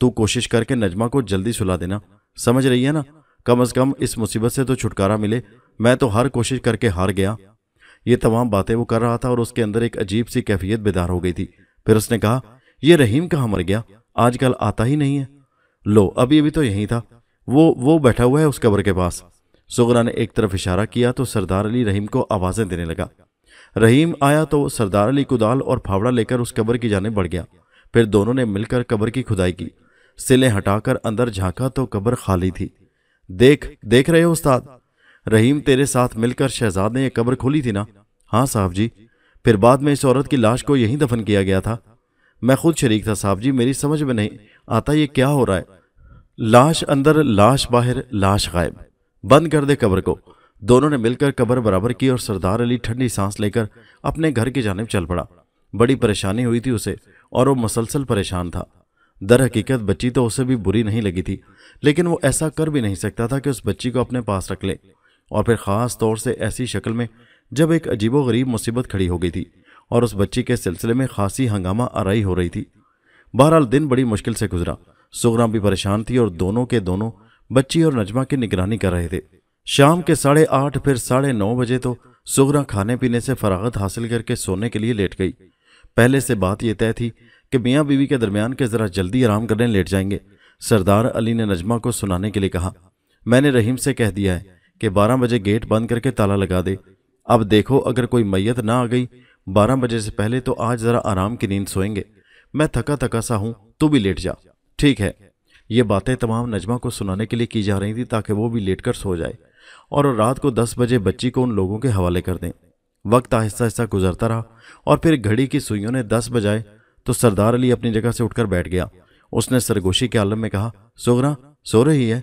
तू कोशिश करके नजमा को जल्दी सुला देना समझ रही है ना कम अज़ कम इस मुसीबत से तो छुटकारा मिले मैं तो हर कोशिश करके हार गया ये तमाम बातें वो कर रहा था और उसके अंदर एक अजीब सी कैफियत बेदार हो गई थी फिर उसने कहा ये रहीम कहाँ मर गया आजकल आता ही नहीं है लो अभी अभी तो यहीं था वो वो बैठा हुआ है उस कब्र के पास सुगरा ने एक तरफ इशारा किया तो सरदार अली रहीम को आवाज़ें देने लगा रहीम आया तो सरदार अली कुदाल और फावड़ा लेकर उस कब्र की जाने बढ़ गया फिर दोनों ने मिलकर कब्र की खुदाई की सिले हटाकर अंदर झांका तो कब्र खाली थी देख देख रहे हो उस्ताद रहीम तेरे साथ मिलकर शहजाद ने यह कब्र खोली थी ना हाँ साहब जी फिर बाद में इस औरत की लाश को यहीं दफन किया गया था मैं खुद शरीक था साहब जी मेरी समझ में नहीं आता ये क्या हो रहा है लाश अंदर लाश बाहर लाश गायब बंद कर दे कब्र को दोनों ने मिलकर कब्र बराबर की और सरदार अली ठंडी सांस लेकर अपने घर की जानब चल पड़ा बड़ी परेशानी हुई थी उसे और वो मसलसल परेशान था दर हकीकत बच्ची तो उसे भी बुरी नहीं लगी थी लेकिन वो ऐसा कर भी नहीं सकता था कि उस बच्ची को अपने पास रख ले और फिर ख़ास तौर से ऐसी शक्ल में जब एक अजीबो गरीब मुसीबत खड़ी हो गई थी और उस बच्ची के सिलसिले में खासी हंगामा आरई हो रही थी बहरहाल दिन बड़ी मुश्किल से गुजरा सुगरा भी परेशान थी और दोनों के दोनों बच्ची और नजमा की निगरानी कर रहे थे शाम के साढ़े आठ फिर साढ़े नौ बजे तो सुगरा खाने पीने से फरागत हासिल करके सोने के लिए लेट गई पहले से बात यह तय थी कि मियाँ बीवी के दरमियान के ज़रा जल्दी आराम करने लेट जाएंगे सरदार अली ने नजमा को सुनाने के लिए कहा मैंने रहीम से कह दिया है कि बारह बजे गेट बंद करके ताला लगा दे अब देखो अगर कोई मैयत ना आ गई बारह बजे से पहले तो आज ज़रा आराम की नींद सोएंगे मैं थका थका सा हूँ तू भी लेट जा ठीक है ये बातें तमाम नजमा को सुनाने के लिए की जा रही थी ताकि वो भी लेट कर सो जाए और रात को दस बजे बच्ची को उन लोगों के हवाले कर दें वक्त आहिस्ता आहिस्ता गुजरता रहा और फिर घड़ी की सुइयों ने दस बजाए तो सरदार अली अपनी जगह से उठकर बैठ गया उसने सरगोशी के आलम में कहा सोगरा सो रही है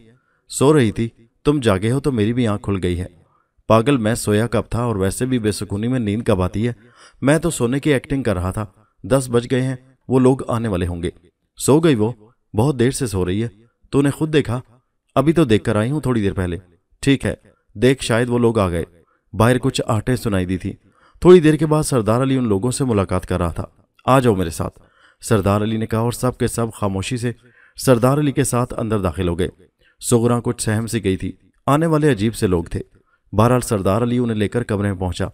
सो रही थी तुम जागे हो तो मेरी भी आँख खुल गई है पागल मैं सोया कब था और वैसे भी बेसुकूनी में नींद कब आती है मैं तो सोने की एक्टिंग कर रहा था दस बज गए हैं वो लोग आने वाले होंगे सो गई वो बहुत देर से सो रही है तूने खुद देखा अभी तो देख कर आई हूं थोड़ी देर पहले ठीक है देख शायद वो लोग आ गए बाहर कुछ आटे सुनाई दी थी थोड़ी देर के बाद सरदार अली उन लोगों से मुलाकात कर रहा था आ जाओ मेरे साथ सरदार अली ने कहा और सब के सब खामोशी से सरदार अली के साथ अंदर दाखिल हो गए सोगरा कुछ सहम सी गई थी आने वाले अजीब से लोग थे बहरहाल सरदार अली उन्हें लेकर कमरे में पहुंचा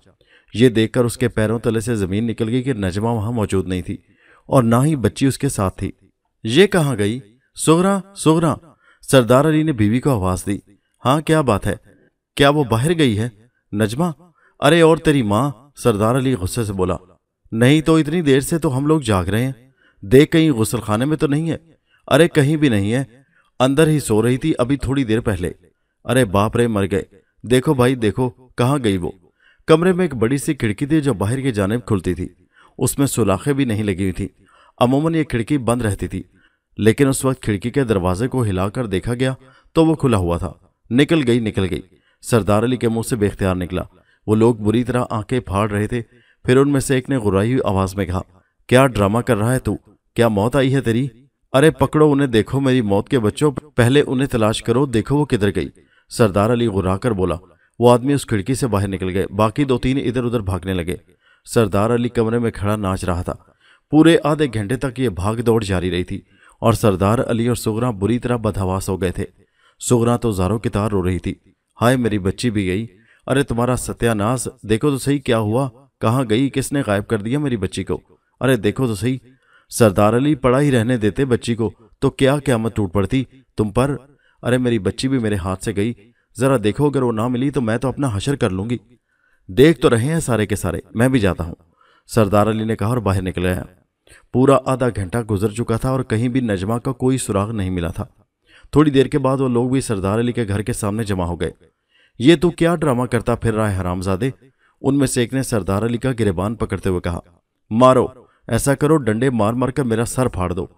ये देखकर उसके पैरों तले से ज़मीन निकल गई कि नजमा वहां मौजूद नहीं थी और ना ही बच्ची उसके साथ थी ये कहाँ गई सोगरा सोगरा सरदार अली ने बीवी को आवाज़ दी हाँ क्या बात है क्या वो बाहर गई है नजमा अरे और तेरी माँ सरदार अली गुस्से से बोला नहीं तो इतनी देर से तो हम लोग जाग रहे हैं देख कहीं गुसलखाने में तो नहीं है अरे कहीं भी नहीं है अंदर ही सो रही थी अभी थोड़ी देर पहले अरे बाप रे मर गए देखो भाई देखो कहाँ गई वो कमरे में एक बड़ी सी खिड़की थी जो बाहर की जानब खुलती थी उसमें सुलाखें भी नहीं लगी हुई थी अमूमन ये खिड़की बंद रहती थी लेकिन उस वक्त खिड़की के दरवाजे को हिलाकर देखा गया तो वो खुला हुआ था निकल गई निकल गई सरदार अली के मुंह से बेख्तियार निकला वो लोग बुरी तरह आंखें फाड़ रहे थे फिर उनमें से एक ने गुराई हुई आवाज में कहा क्या ड्रामा कर रहा है तू क्या मौत आई है तेरी अरे पकड़ो उन्हें देखो मेरी मौत के बच्चों पहले उन्हें तलाश करो देखो वो किधर गई सरदार अली घुराकर बोला वो आदमी उस खिड़की से बाहर निकल गए बाकी दो तीन इधर उधर भागने लगे सरदार अली कमरे में खड़ा नाच रहा था पूरे आधे घंटे तक ये भाग दौड़ जारी रही थी और सरदार अली और सुगरा बुरी तरह बदहवास हो गए थे सुगरा तो जारों की तार रो रही थी हाय मेरी बच्ची भी गई अरे तुम्हारा सत्यानाश देखो तो सही क्या हुआ कहाँ गई किसने गायब कर दिया मेरी बच्ची को अरे देखो तो सही सरदार अली पड़ा ही रहने देते बच्ची को तो क्या क्यामत टूट पड़ती तुम पर अरे मेरी बच्ची भी मेरे हाथ से गई जरा देखो अगर वो ना मिली तो मैं तो अपना हशर कर लूंगी देख तो रहे हैं सारे के सारे मैं भी जाता हूं सरदार अली ने कहा और बाहर निकल गया पूरा आधा घंटा गुजर चुका था और कहीं भी नजमा का कोई सुराग नहीं मिला था थोड़ी देर के बाद वो लोग भी सरदार अली के घर के सामने जमा हो गए ये तू तो क्या ड्रामा करता फिर रहा है हरामजादे उनमें से एक ने सरदार अली का गिरबान पकड़ते हुए कहा मारो ऐसा करो डंडे मार मार कर मेरा सर फाड़ दो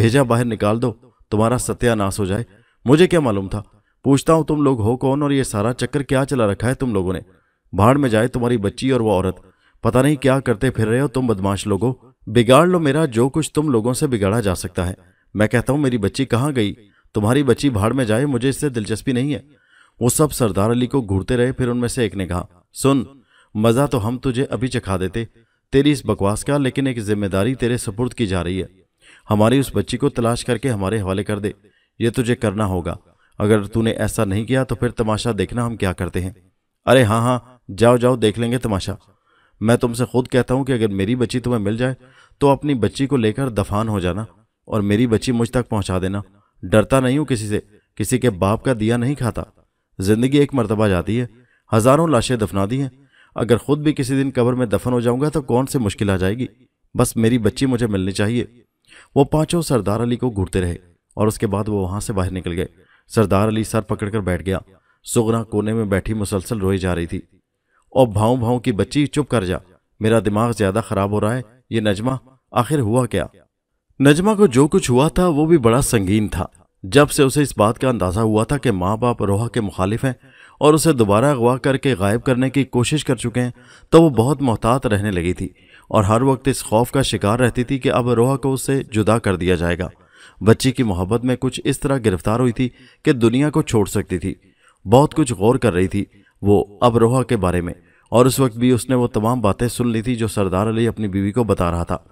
भेजा बाहर निकाल दो तुम्हारा सत्यानाश हो जाए मुझे क्या मालूम था पूछता हूँ तुम लोग हो कौन और ये सारा चक्कर क्या चला रखा है तुम लोगों ने भाड़ में जाए तुम्हारी बच्ची और वो औरत पता नहीं क्या करते फिर रहे हो तुम बदमाश लोगों बिगाड़ लो मेरा जो कुछ तुम लोगों से बिगाड़ा जा सकता है मैं कहता हूँ मेरी बच्ची कहाँ गई तुम्हारी बच्ची भाड़ में जाए मुझे इससे दिलचस्पी नहीं है वो सब सरदार अली को घूरते रहे फिर उनमें से एक ने कहा सुन मज़ा तो हम तुझे अभी चखा देते तेरी इस बकवास का लेकिन एक जिम्मेदारी तेरे सपुर्द की जा रही है हमारी उस बच्ची को तलाश करके हमारे हवाले कर दे ये तुझे करना होगा अगर तूने ऐसा नहीं किया तो फिर तमाशा देखना हम क्या करते हैं अरे हाँ हाँ जाओ जाओ देख लेंगे तमाशा मैं तुमसे खुद कहता हूँ कि अगर मेरी बच्ची तुम्हें मिल जाए तो अपनी बच्ची को लेकर दफान हो जाना और मेरी बच्ची मुझ तक पहुँचा देना डरता नहीं हूँ किसी से किसी के बाप का दिया नहीं खाता जिंदगी एक मरतबा जाती है हज़ारों लाशें दफना दी हैं अगर खुद भी किसी दिन कब्र में दफन हो जाऊंगा तो कौन सी मुश्किल आ जाएगी बस मेरी बच्ची मुझे मिलनी चाहिए वो पांचों सरदार अली को घूरते रहे और उसके बाद वो वहां से बाहर निकल गए सरदार अली सर पकड़कर बैठ गया सुगना कोने में बैठी मुसलसल रोई जा रही थी और भाव भाव की बच्ची चुप कर जा मेरा दिमाग ज्यादा खराब हो रहा है ये नजमा आखिर हुआ क्या नजमा को जो कुछ हुआ था वो भी बड़ा संगीन था जब से उसे इस बात का अंदाजा हुआ था कि माँ बाप रोहा के मुखालिफ हैं और उसे दोबारा अगवा करके गायब करने की कोशिश कर चुके हैं तो वो बहुत मोहतात रहने लगी थी और हर वक्त इस खौफ का शिकार रहती थी कि अब रोहा को उससे जुदा कर दिया जाएगा बच्ची की मोहब्बत में कुछ इस तरह गिरफ्तार हुई थी कि दुनिया को छोड़ सकती थी बहुत कुछ गौर कर रही थी वो अब रोहा के बारे में और उस वक्त भी उसने वो तमाम बातें सुन ली थी जो सरदार अली अपनी बीवी को बता रहा था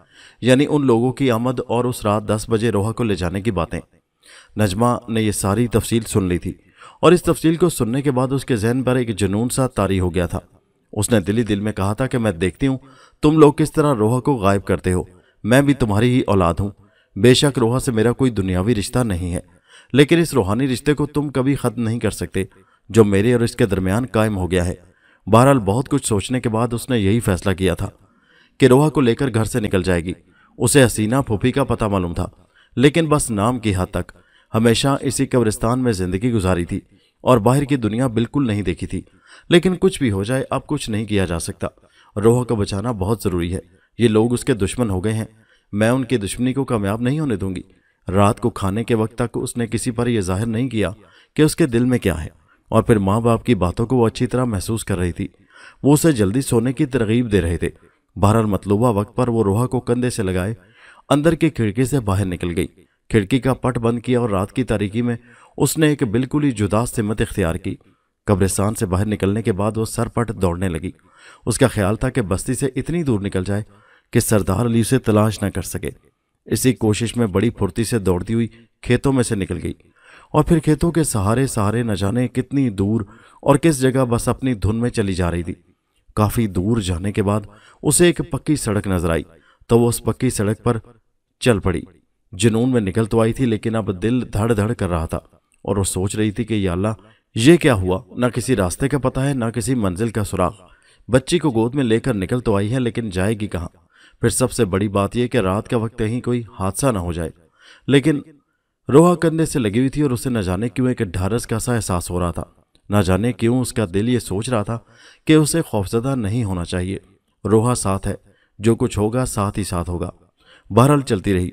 यानी उन लोगों की आमद और उस रात दस बजे रोहा को ले जाने की बातें नजमा ने ये सारी तफसील सुन ली थी और इस तफसील को सुनने के बाद उसके जहन पर एक जुनून सा तारी हो गया था उसने दिली दिल में कहा था कि मैं देखती हूँ तुम लोग किस तरह रोहा को गायब करते हो मैं भी तुम्हारी ही औलाद हूँ बेशक रोहा से मेरा कोई दुनियावी रिश्ता नहीं है लेकिन इस रूहानी रिश्ते को तुम कभी ख़त्म नहीं कर सकते जो मेरे और इसके दरमियान कायम हो गया है बहरहाल बहुत कुछ सोचने के बाद उसने यही फैसला किया था कि रोहा को लेकर घर से निकल जाएगी उसे हसीना फूफी का पता मालूम था लेकिन बस नाम की हद तक हमेशा इसी कब्रिस्तान में ज़िंदगी गुजारी थी और बाहर की दुनिया बिल्कुल नहीं देखी थी लेकिन कुछ भी हो जाए अब कुछ नहीं किया जा सकता रोह को बचाना बहुत ज़रूरी है ये लोग उसके दुश्मन हो गए हैं मैं उनकी दुश्मनी को कामयाब नहीं होने दूंगी रात को खाने के वक्त तक उसने किसी पर यह जाहिर नहीं किया कि उसके दिल में क्या है और फिर माँ बाप की बातों को वो अच्छी तरह महसूस कर रही थी वो उसे जल्दी सोने की तरगीब दे रहे थे बहरहाल मतलूबा वक्त पर वो रोहा को कंधे से लगाए अंदर की खिड़की से बाहर निकल गई खिड़की का पट बंद किया और रात की तारीखी में उसने एक बिल्कुल ही जुदा सिमत इख्तियार की कब्रिस्तान से बाहर निकलने के बाद सर सरपट दौड़ने लगी उसका ख्याल था कि बस्ती से इतनी दूर निकल जाए कि सरदार अली उसे तलाश न कर सके इसी कोशिश में बड़ी फुर्ती से दौड़ती हुई खेतों में से निकल गई और फिर खेतों के सहारे सहारे न जाने कितनी दूर और किस जगह बस अपनी धुन में चली जा रही थी काफ़ी दूर जाने के बाद उसे एक पक्की सड़क नजर आई तो वो उस पक्की सड़क पर चल पड़ी जुनून में निकल तो आई थी लेकिन अब दिल धड़ धड़ कर रहा था और वो सोच रही थी कि अल्लाह ये क्या हुआ ना किसी रास्ते का पता है ना किसी मंजिल का सुराग बच्ची को गोद में लेकर निकल तो आई है लेकिन जाएगी कहाँ फिर सबसे बड़ी बात यह कि रात का वक्त कहीं कोई हादसा ना हो जाए लेकिन रोहा कंधे से लगी हुई थी और उसे न जाने क्यों एक ढारस का सा एहसास हो रहा था न जाने क्यों उसका दिल ये सोच रहा था कि उसे खौफजदा नहीं होना चाहिए रोहा साथ है जो कुछ होगा साथ ही साथ होगा बहरहाल चलती रही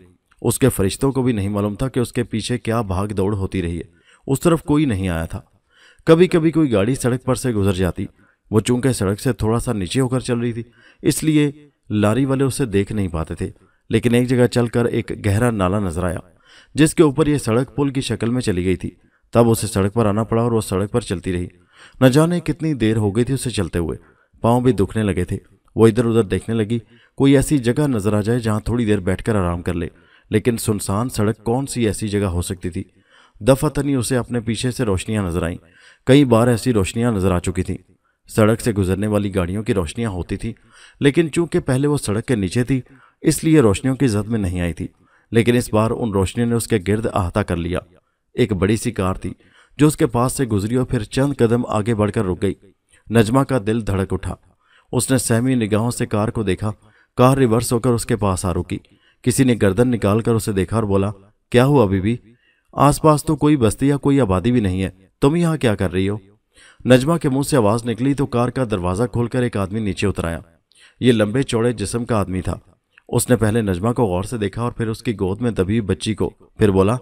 उसके फरिश्तों को भी नहीं मालूम था कि उसके पीछे क्या भाग दौड़ होती रही है उस तरफ कोई नहीं आया था कभी कभी कोई गाड़ी सड़क पर से गुजर जाती वो चूंकि सड़क से थोड़ा सा नीचे होकर चल रही थी इसलिए लारी वाले उसे देख नहीं पाते थे लेकिन एक जगह चलकर एक गहरा नाला नजर आया जिसके ऊपर यह सड़क पुल की शक्ल में चली गई थी तब उसे सड़क पर आना पड़ा और वह सड़क पर चलती रही न जाने कितनी देर हो गई थी उसे चलते हुए पाँव भी दुखने लगे थे वो इधर उधर देखने लगी कोई ऐसी जगह नजर आ जाए जहाँ थोड़ी देर बैठकर आराम कर ले लेकिन सुनसान सड़क कौन सी ऐसी जगह हो सकती थी दफातन तो ही उसे अपने पीछे से रोशनियां नजर आईं कई बार ऐसी रोशनियां नजर आ चुकी थीं सड़क से गुजरने वाली गाड़ियों की रोशनियां होती थी लेकिन चूंकि पहले वो सड़क के नीचे थी इसलिए रोशनियों की जद में नहीं आई थी लेकिन इस बार उन रोशनियों ने उसके गिर्द अहाता कर लिया एक बड़ी सी कार थी जो उसके पास से गुजरी और फिर चंद कदम आगे बढ़कर रुक गई नजमा का दिल धड़क उठा उसने सहमी निगाहों से कार को देखा कार रिवर्स होकर उसके पास आ रुकी किसी ने गर्दन निकालकर उसे देखा और बोला क्या हुआ बीबी आसपास तो कोई बस्ती या कोई आबादी भी नहीं है तुम यहां क्या कर रही हो नजमा के मुंह से आवाज निकली तो कार का दरवाजा खोलकर एक आदमी नीचे उतर आया ये लंबे चौड़े जिस्म का आदमी था उसने पहले नजमा को गौर से देखा और फिर उसकी गोद में दबी बच्ची को फिर बोला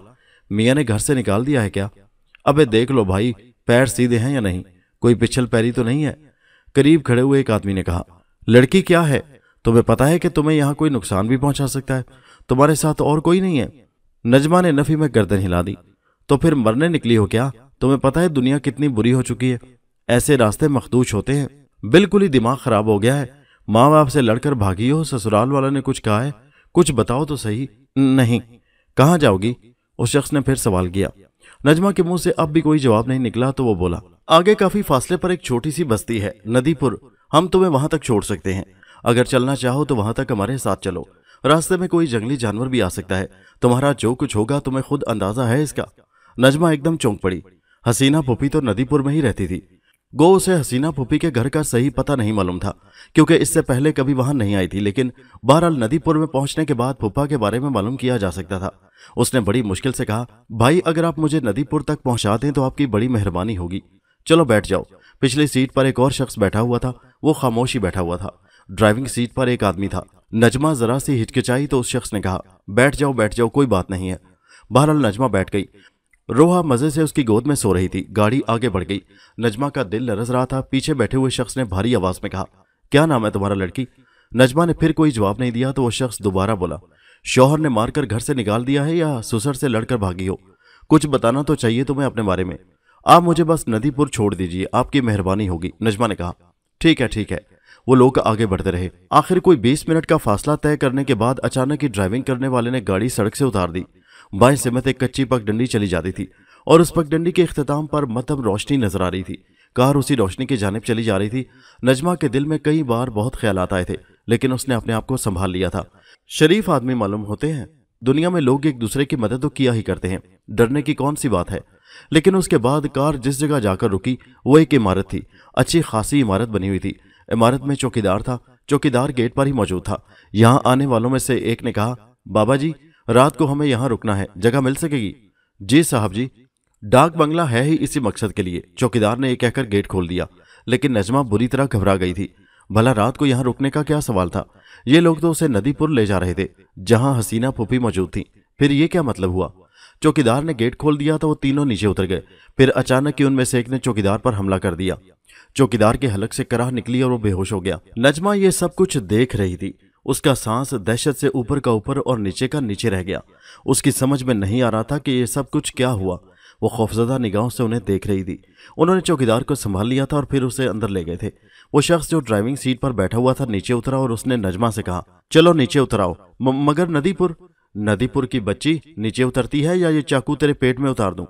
मियाँ ने घर से निकाल दिया है क्या अबे देख लो भाई पैर सीधे हैं या नहीं कोई पिछल पैरी तो नहीं है करीब खड़े हुए एक आदमी ने कहा लड़की क्या है तुम्हें पता है कि तुम्हें यहाँ कोई नुकसान भी पहुंचा सकता है तुम्हारे साथ और कोई नहीं है नजमा ने नफी में गर्दन हिला दी तो फिर मरने निकली हो क्या तुम्हें पता है दुनिया कितनी बुरी हो चुकी है ऐसे रास्ते मखदूश होते हैं बिल्कुल ही दिमाग खराब हो गया है माँ बाप से लड़कर भागी हो ससुराल वाला ने कुछ कहा है कुछ बताओ तो सही नहीं कहाँ जाओगी उस शख्स ने फिर सवाल किया नजमा के मुंह से अब भी कोई जवाब नहीं निकला तो वो बोला आगे काफी फासले पर एक छोटी सी बस्ती है नदीपुर हम तुम्हें वहां तक छोड़ सकते हैं अगर चलना चाहो तो वहां तक हमारे साथ चलो रास्ते में कोई जंगली जानवर भी आ सकता है तुम्हारा जो कुछ होगा तुम्हें खुद अंदाजा है इसका नजमा एकदम चौंक पड़ी हसीना पुपी तो नदीपुर में ही रहती थी गो उसे हसीना पुपी के घर का सही पता नहीं मालूम था क्योंकि इससे पहले कभी वहां नहीं आई थी लेकिन बहरहाल नदीपुर में पहुंचने के बाद फुप्पा के बारे में मालूम किया जा सकता था उसने बड़ी मुश्किल से कहा भाई अगर आप मुझे नदीपुर तक पहुंचा दें तो आपकी बड़ी मेहरबानी होगी चलो बैठ जाओ पिछली सीट पर एक और शख्स बैठा हुआ था वो खामोशी बैठा हुआ था ड्राइविंग सीट पर एक आदमी था नजमा जरा सी हिचकिचाई तो उस शख्स ने कहा बैठ जाओ बैठ जाओ कोई बात नहीं है बहरहाल नजमा बैठ गई रोहा मजे से उसकी गोद में सो रही थी गाड़ी आगे बढ़ गई नजमा का दिल लरस रहा था पीछे बैठे हुए शख्स ने भारी आवाज में कहा क्या नाम है तुम्हारा लड़की नजमा ने फिर कोई जवाब नहीं दिया तो वो शख्स दोबारा बोला शोहर ने मारकर घर से निकाल दिया है या सुसर से लड़कर भागी हो कुछ बताना तो चाहिए तुम्हें अपने बारे में आप मुझे बस नदीपुर छोड़ दीजिए आपकी मेहरबानी होगी नजमा ने कहा ठीक है ठीक है वो लोग आगे बढ़ते रहे आखिर कोई बीस मिनट का फासला तय करने के बाद अचानक ही ड्राइविंग करने वाले ने गाड़ी सड़क से उतार दी बाएं सिमत एक कच्ची पगडंडी चली जाती थी और उस पगडंडी के अख्ताम पर मतम मतलब रोशनी नजर आ रही थी कार उसी रोशनी की जानब चली जा रही थी नजमा के दिल में कई बार बहुत ख्याल आए थे लेकिन उसने अपने आप को संभाल लिया था शरीफ आदमी मालूम होते हैं दुनिया में लोग एक दूसरे की मदद तो किया ही करते हैं डरने की कौन सी बात है लेकिन उसके बाद कार जिस जगह जाकर रुकी वो एक इमारत थी अच्छी खासी इमारत बनी हुई थी इमारत में चौकीदार था चौकीदार गेट पर ही मौजूद था यहाँ आने वालों में से एक ने कहा बाबा जी रात को हमें यहाँ रुकना है जगह मिल सकेगी जी साहब जी डाक बंगला है ही इसी मकसद के लिए चौकीदार ने एक कहकर गेट खोल दिया लेकिन नजमा बुरी तरह घबरा गई थी भला रात को यहाँ रुकने का क्या सवाल था ये लोग तो उसे नदीपुर ले जा रहे थे जहाँ हसीना पुपी मौजूद थी फिर ये क्या मतलब हुआ चौकीदार ने गेट खोल दिया तो वो तीनों नीचे उतर गए फिर अचानक ही उनमें से एक ने चौकीदार पर हमला कर दिया चौकीदार के हलक से कराह निकली और वो बेहोश हो गया नजमा ये सब कुछ देख रही थी उसका सांस दहशत से ऊपर का ऊपर और नीचे का नीचे रह गया उसकी समझ में नहीं आ रहा था कि यह सब कुछ क्या हुआ वो खौफजदा निगाहों से उन्हें देख रही थी उन्होंने चौकीदार को संभाल लिया था और फिर उसे अंदर ले गए थे वो शख्स जो ड्राइविंग सीट पर बैठा हुआ था नीचे उतरा और उसने नजमा से कहा चलो नीचे उतराओ मगर नदीपुर नदीपुर की बच्ची नीचे उतरती है या ये चाकू तेरे पेट में उतार दूं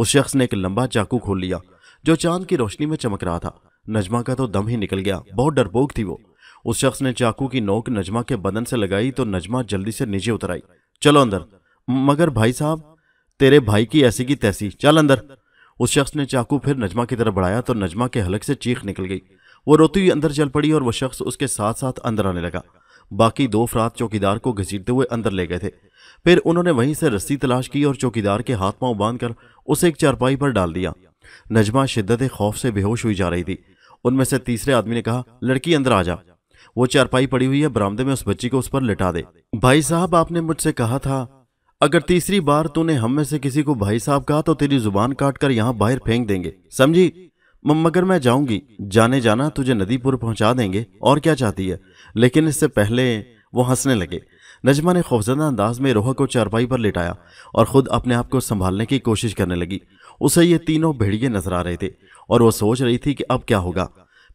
उस शख्स ने एक लंबा चाकू खोल लिया जो चांद की रोशनी में चमक रहा था नजमा का तो दम ही निकल गया बहुत डरपोक थी वो उस शख्स ने चाकू की नोक नजमा के बदन से लगाई तो नजमा जल्दी से नीचे उतर आई चलो अंदर मगर भाई साहब तेरे भाई की ऐसी की तैसी चल अंदर उस शख्स ने चाकू फिर नजमा की तरफ बढ़ाया तो नजमा के हलक से चीख निकल गई वो रोती हुई अंदर चल पड़ी और वह शख्स उसके साथ साथ अंदर आने लगा बाकी दो अफराद चौकीदार को घसीटते हुए अंदर ले गए थे फिर उन्होंने वहीं से रस्सी तलाश की और चौकीदार के हाथ पांव बांधकर उसे एक चारपाई पर डाल दिया नजमा शिद्दत खौफ से बेहोश हुई जा रही थी उनमें से तीसरे आदमी ने कहा लड़की अंदर आ जा वो चारपाई पड़ी हुई है बरामदे में उस बच्ची को उस पर लिटा दे भाई साहब आपने मुझसे कहा था अगर तीसरी बार तूने हम में से किसी को भाई साहब कहा तो तेरी जुबान काट कर यहाँ बाहर फेंक देंगे समझी मगर मैं जाऊंगी जाने जाना तुझे नदीपुर पहुंचा देंगे और क्या चाहती है लेकिन इससे पहले वो हंसने लगे नजमा ने खौफजदा अंदाज में रोहा को चारपाई पर लिटाया और खुद अपने आप को संभालने की कोशिश करने लगी उसे ये तीनों भेड़िए नजर आ रहे थे और वो सोच रही थी कि अब क्या होगा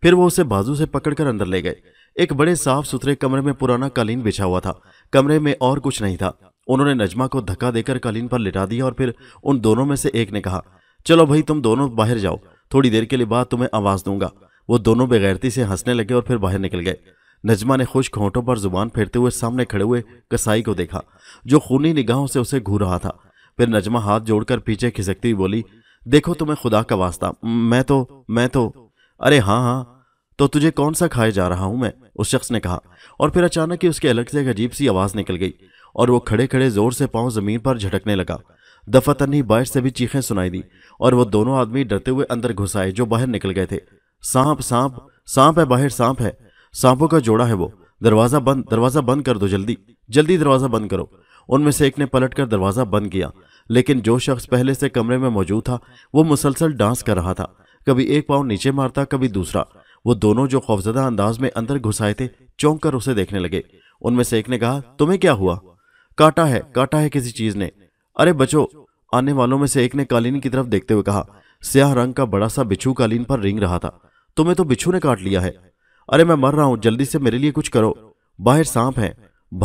फिर वो उसे बाजू से पकड़कर अंदर ले गए एक बड़े साफ सुथरे कमरे में पुराना कालीन बिछा हुआ था कमरे में और कुछ नहीं था उन्होंने नजमा को धक्का देकर कालीन पर लिटा दिया और फिर उन दोनों में से एक ने कहा चलो भाई तुम दोनों बाहर जाओ थोड़ी देर के लिए बाद तुम्हें आवाज दूंगा वो दोनों बेगैरती से हंसने लगे और फिर बाहर निकल गए नजमा ने खुश खोटों पर जुबान फेरते हुए सामने खड़े हुए कसाई को देखा जो खूनी निगाहों से उसे घूर रहा था फिर नजमा हाथ जोड़कर पीछे खिसकती हुई बोली देखो तुम्हें तो खुदा का वास्ता मैं तो मैं तो अरे हाँ हाँ तो तुझे कौन सा खाए जा रहा हूं मैं उस शख्स ने कहा और फिर अचानक ही उसके अलग से एक अजीब सी आवाज निकल गई और वो खड़े खड़े जोर से पांव जमीन पर झटकने लगा दफातन ही बाहर से भी चीखें सुनाई दी और वो दोनों आदमी डरते हुए अंदर घुस आए जो बाहर निकल गए थे सांप सांप सांप है बाहर सांप है सांपों का जोड़ा है वो दरवाजा बंद दरवाजा बंद कर दो जल्दी जल्दी दरवाजा बंद करो उनमें से एक ने कर दरवाज़ा बंद किया लेकिन जो शख्स पहले से कमरे में मौजूद था वो मुसलसल डांस कर रहा था कभी एक पाँव नीचे मारता कभी दूसरा वो दोनों जो खौफजदा अंदाज में अंदर घुसाए थे चौंक कर उसे देखने लगे उनमें से एक ने कहा तुम्हें क्या हुआ काटा है काटा है किसी चीज़ ने अरे बचो आने वालों में से एक ने कालीन की तरफ देखते हुए कहा स्याह रंग का बड़ा सा बिछू कालीन पर रिंग रहा था तुम्हें तो बिछू ने काट लिया है अरे मैं मर रहा हूं जल्दी से मेरे लिए कुछ करो बाहर सांप है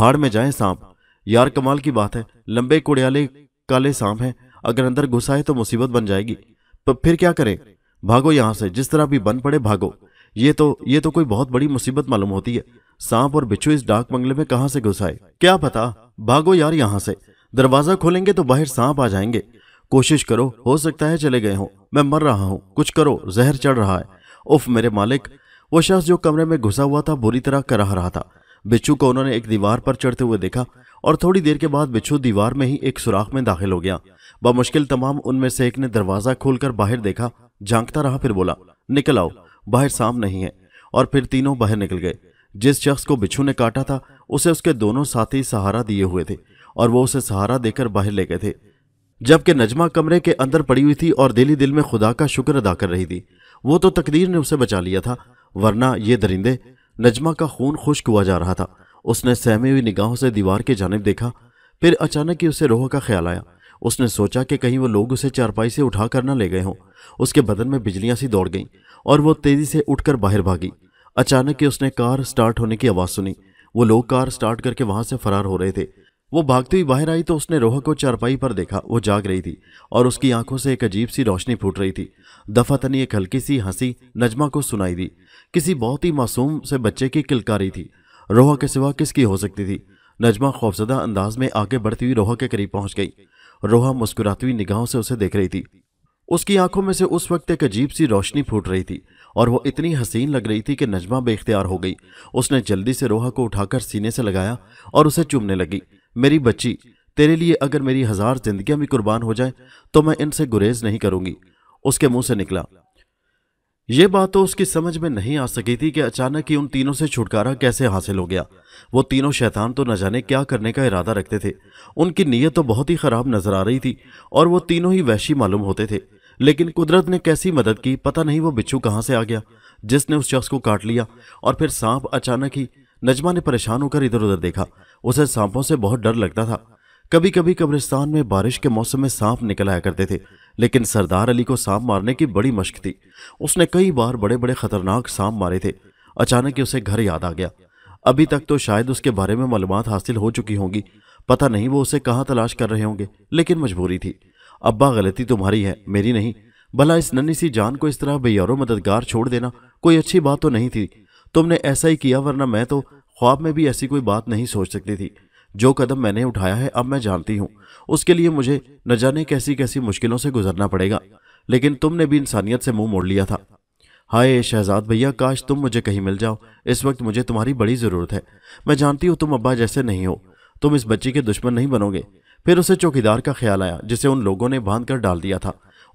भाड़ में जाए सांप यार कमाल की बात है लंबे कुड़ियाले काले सांप हैं अगर अंदर घुसा है तो मुसीबत बन जाएगी पर फिर क्या करें भागो यहां से जिस तरह भी बन पड़े भागो ये तो ये तो कोई बहुत बड़ी मुसीबत मालूम होती है सांप और बिच्छू इस डाक बंगले में कहा से घुसाए क्या पता भागो यार यहाँ से दरवाजा खोलेंगे तो बाहर सांप आ जाएंगे कोशिश करो हो सकता है चले गए हो मैं मर रहा हूँ कुछ करो जहर चढ़ रहा है उफ मेरे मालिक वो शख्स जो कमरे में घुसा हुआ था बुरी तरह कराह रहा था बिच्छू को उन्होंने एक दीवार पर चढ़ते हुए देखा और थोड़ी देर के बाद बिच्छू दीवार में ही एक सुराख में दाखिल हो गया बामुश्किल तमाम उनमें से एक ने दरवाजा खोलकर बाहर देखा झांकता रहा फिर बोला निकल आओ बाहर साम नहीं है और फिर तीनों बाहर निकल गए जिस शख्स को बिच्छू ने काटा था उसे उसके दोनों साथी सहारा दिए हुए थे और वो उसे सहारा देकर बाहर ले गए थे जबकि नजमा कमरे के अंदर पड़ी हुई थी और दिली दिल में खुदा का शुक्र अदा कर रही थी वो तो तकदीर ने उसे बचा लिया था वरना ये दरिंदे नजमा का खून खुश्क हुआ जा रहा था उसने सहमी हुई निगाहों से दीवार की जानब देखा फिर अचानक ही उसे रोह का ख्याल आया उसने सोचा कि कहीं वो लोग उसे चारपाई से उठा कर ना ले गए हों उसके बदन में बिजलियां सी दौड़ गईं और वो तेज़ी से उठकर बाहर भागी अचानक ही उसने कार स्टार्ट होने की आवाज़ सुनी वो लोग कार स्टार्ट करके वहां से फरार हो रहे थे वो भागती हुई बाहर आई तो उसने रोह को चारपाई पर देखा वो जाग रही थी और उसकी आंखों से एक अजीब सी रोशनी फूट रही थी दफातनी एक हल्की सी हंसी नजमा को सुनाई दी किसी बहुत ही मासूम से बच्चे की किलकारी थी रोहा के सिवा किसकी हो सकती थी नजमा खौफजदा अंदाज में आगे बढ़ती हुई रोहा के करीब पहुंच गई रोहा मुस्कुराती हुई निगाहों से उसे देख रही थी उसकी आंखों में से उस वक्त एक अजीब सी रोशनी फूट रही थी और वो इतनी हसीन लग रही थी कि नजमा बेख्तियार हो गई उसने जल्दी से रोहा को उठाकर सीने से लगाया और उसे चूमने लगी मेरी बच्ची तेरे लिए अगर मेरी हजार जिंदगियां भी कुर्बान हो जाए तो मैं इनसे गुरेज नहीं करूंगी उसके मुंह से निकला ये बात तो उसकी समझ में नहीं आ सकी थी कि अचानक ही उन तीनों से छुटकारा कैसे हासिल हो गया वो तीनों शैतान तो न जाने क्या करने का इरादा रखते थे उनकी नीयत तो बहुत ही ख़राब नज़र आ रही थी और वो तीनों ही वैशी मालूम होते थे लेकिन कुदरत ने कैसी मदद की पता नहीं वो बिच्छू कहाँ से आ गया जिसने उस शख्स को काट लिया और फिर सांप अचानक ही नजमा ने परेशान होकर इधर उधर देखा उसे सांपों से बहुत डर लगता था कभी कभी कब्रिस्तान में बारिश के मौसम में सांप निकल आया करते थे लेकिन सरदार अली को सांप मारने की बड़ी मश्क थी उसने कई बार बड़े बड़े खतरनाक सांप मारे थे अचानक ही उसे घर याद आ गया अभी तक तो शायद उसके बारे में मालूम हासिल हो चुकी होंगी पता नहीं वो उसे कहाँ तलाश कर रहे होंगे लेकिन मजबूरी थी अब्बा गलती तुम्हारी है मेरी नहीं भला इस नन्ही सी जान को इस तरह बेयारो मददगार छोड़ देना कोई अच्छी बात तो नहीं थी तुमने ऐसा ही किया वरना मैं तो ख्वाब में भी ऐसी कोई बात नहीं सोच सकती थी जो कदम मैंने उठाया है अब मैं जानती हूँ उसके लिए मुझे न जाने कैसी कैसी मुश्किलों से गुजरना पड़ेगा लेकिन तुमने भी इंसानियत से मुंह मोड़ लिया था हाय शहजाद भैया काश तुम मुझे कहीं मिल जाओ इस वक्त मुझे तुम्हारी बड़ी ज़रूरत है मैं जानती हूँ तुम अब्बा जैसे नहीं हो तुम इस बच्ची के दुश्मन नहीं बनोगे फिर उसे चौकीदार का ख्याल आया जिसे उन लोगों ने बांध कर डाल दिया था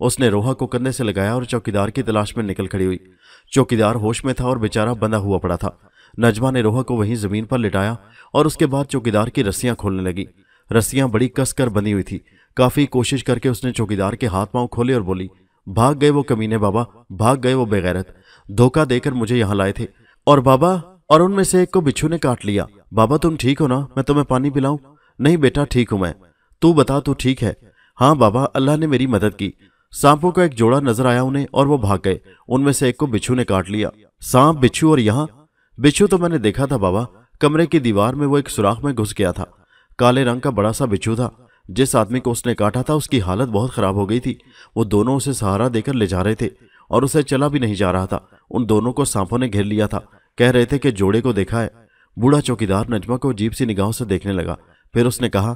उसने रोहा को कंधे से लगाया और चौकीदार की तलाश में निकल खड़ी हुई चौकीदार होश में था और बेचारा बंधा हुआ पड़ा था नजमा ने रोहा को वहीं जमीन पर लिटाया और उसके बाद चौकीदार की रस्सियां खोलने लगी रस्सियां बड़ी कसकर बनी हुई थी काफी कोशिश करके उसने चौकीदार के हाथ पांव खोले और बोली भाग गए वो कमीने बाबा भाग गए वो बेगैरत धोखा देकर मुझे यहाँ लाए थे और बाबा और उनमें से एक को बिच्छू ने काट लिया बाबा तुम ठीक हो ना मैं तुम्हें पानी पिलाऊ नहीं बेटा ठीक हूं मैं तू बता तू ठीक है हाँ बाबा अल्लाह ने मेरी मदद की सांपों का एक जोड़ा नजर आया उन्हें और वो भाग गए उनमें से एक को बिच्छू ने काट लिया सांप बिच्छू और यहाँ बिच्छू तो मैंने देखा था बाबा कमरे की दीवार में वो एक सुराख में घुस गया था काले रंग का बड़ा सा बिच्छू था जिस आदमी को उसने काटा था उसकी हालत बहुत खराब हो गई थी वो दोनों उसे सहारा देकर ले जा रहे थे और उसे चला भी नहीं जा रहा था उन दोनों को सांपों ने घेर लिया था कह रहे थे कि जोड़े को देखा है बूढ़ा चौकीदार नजमा को जीप सी निगाहों से देखने लगा फिर उसने कहा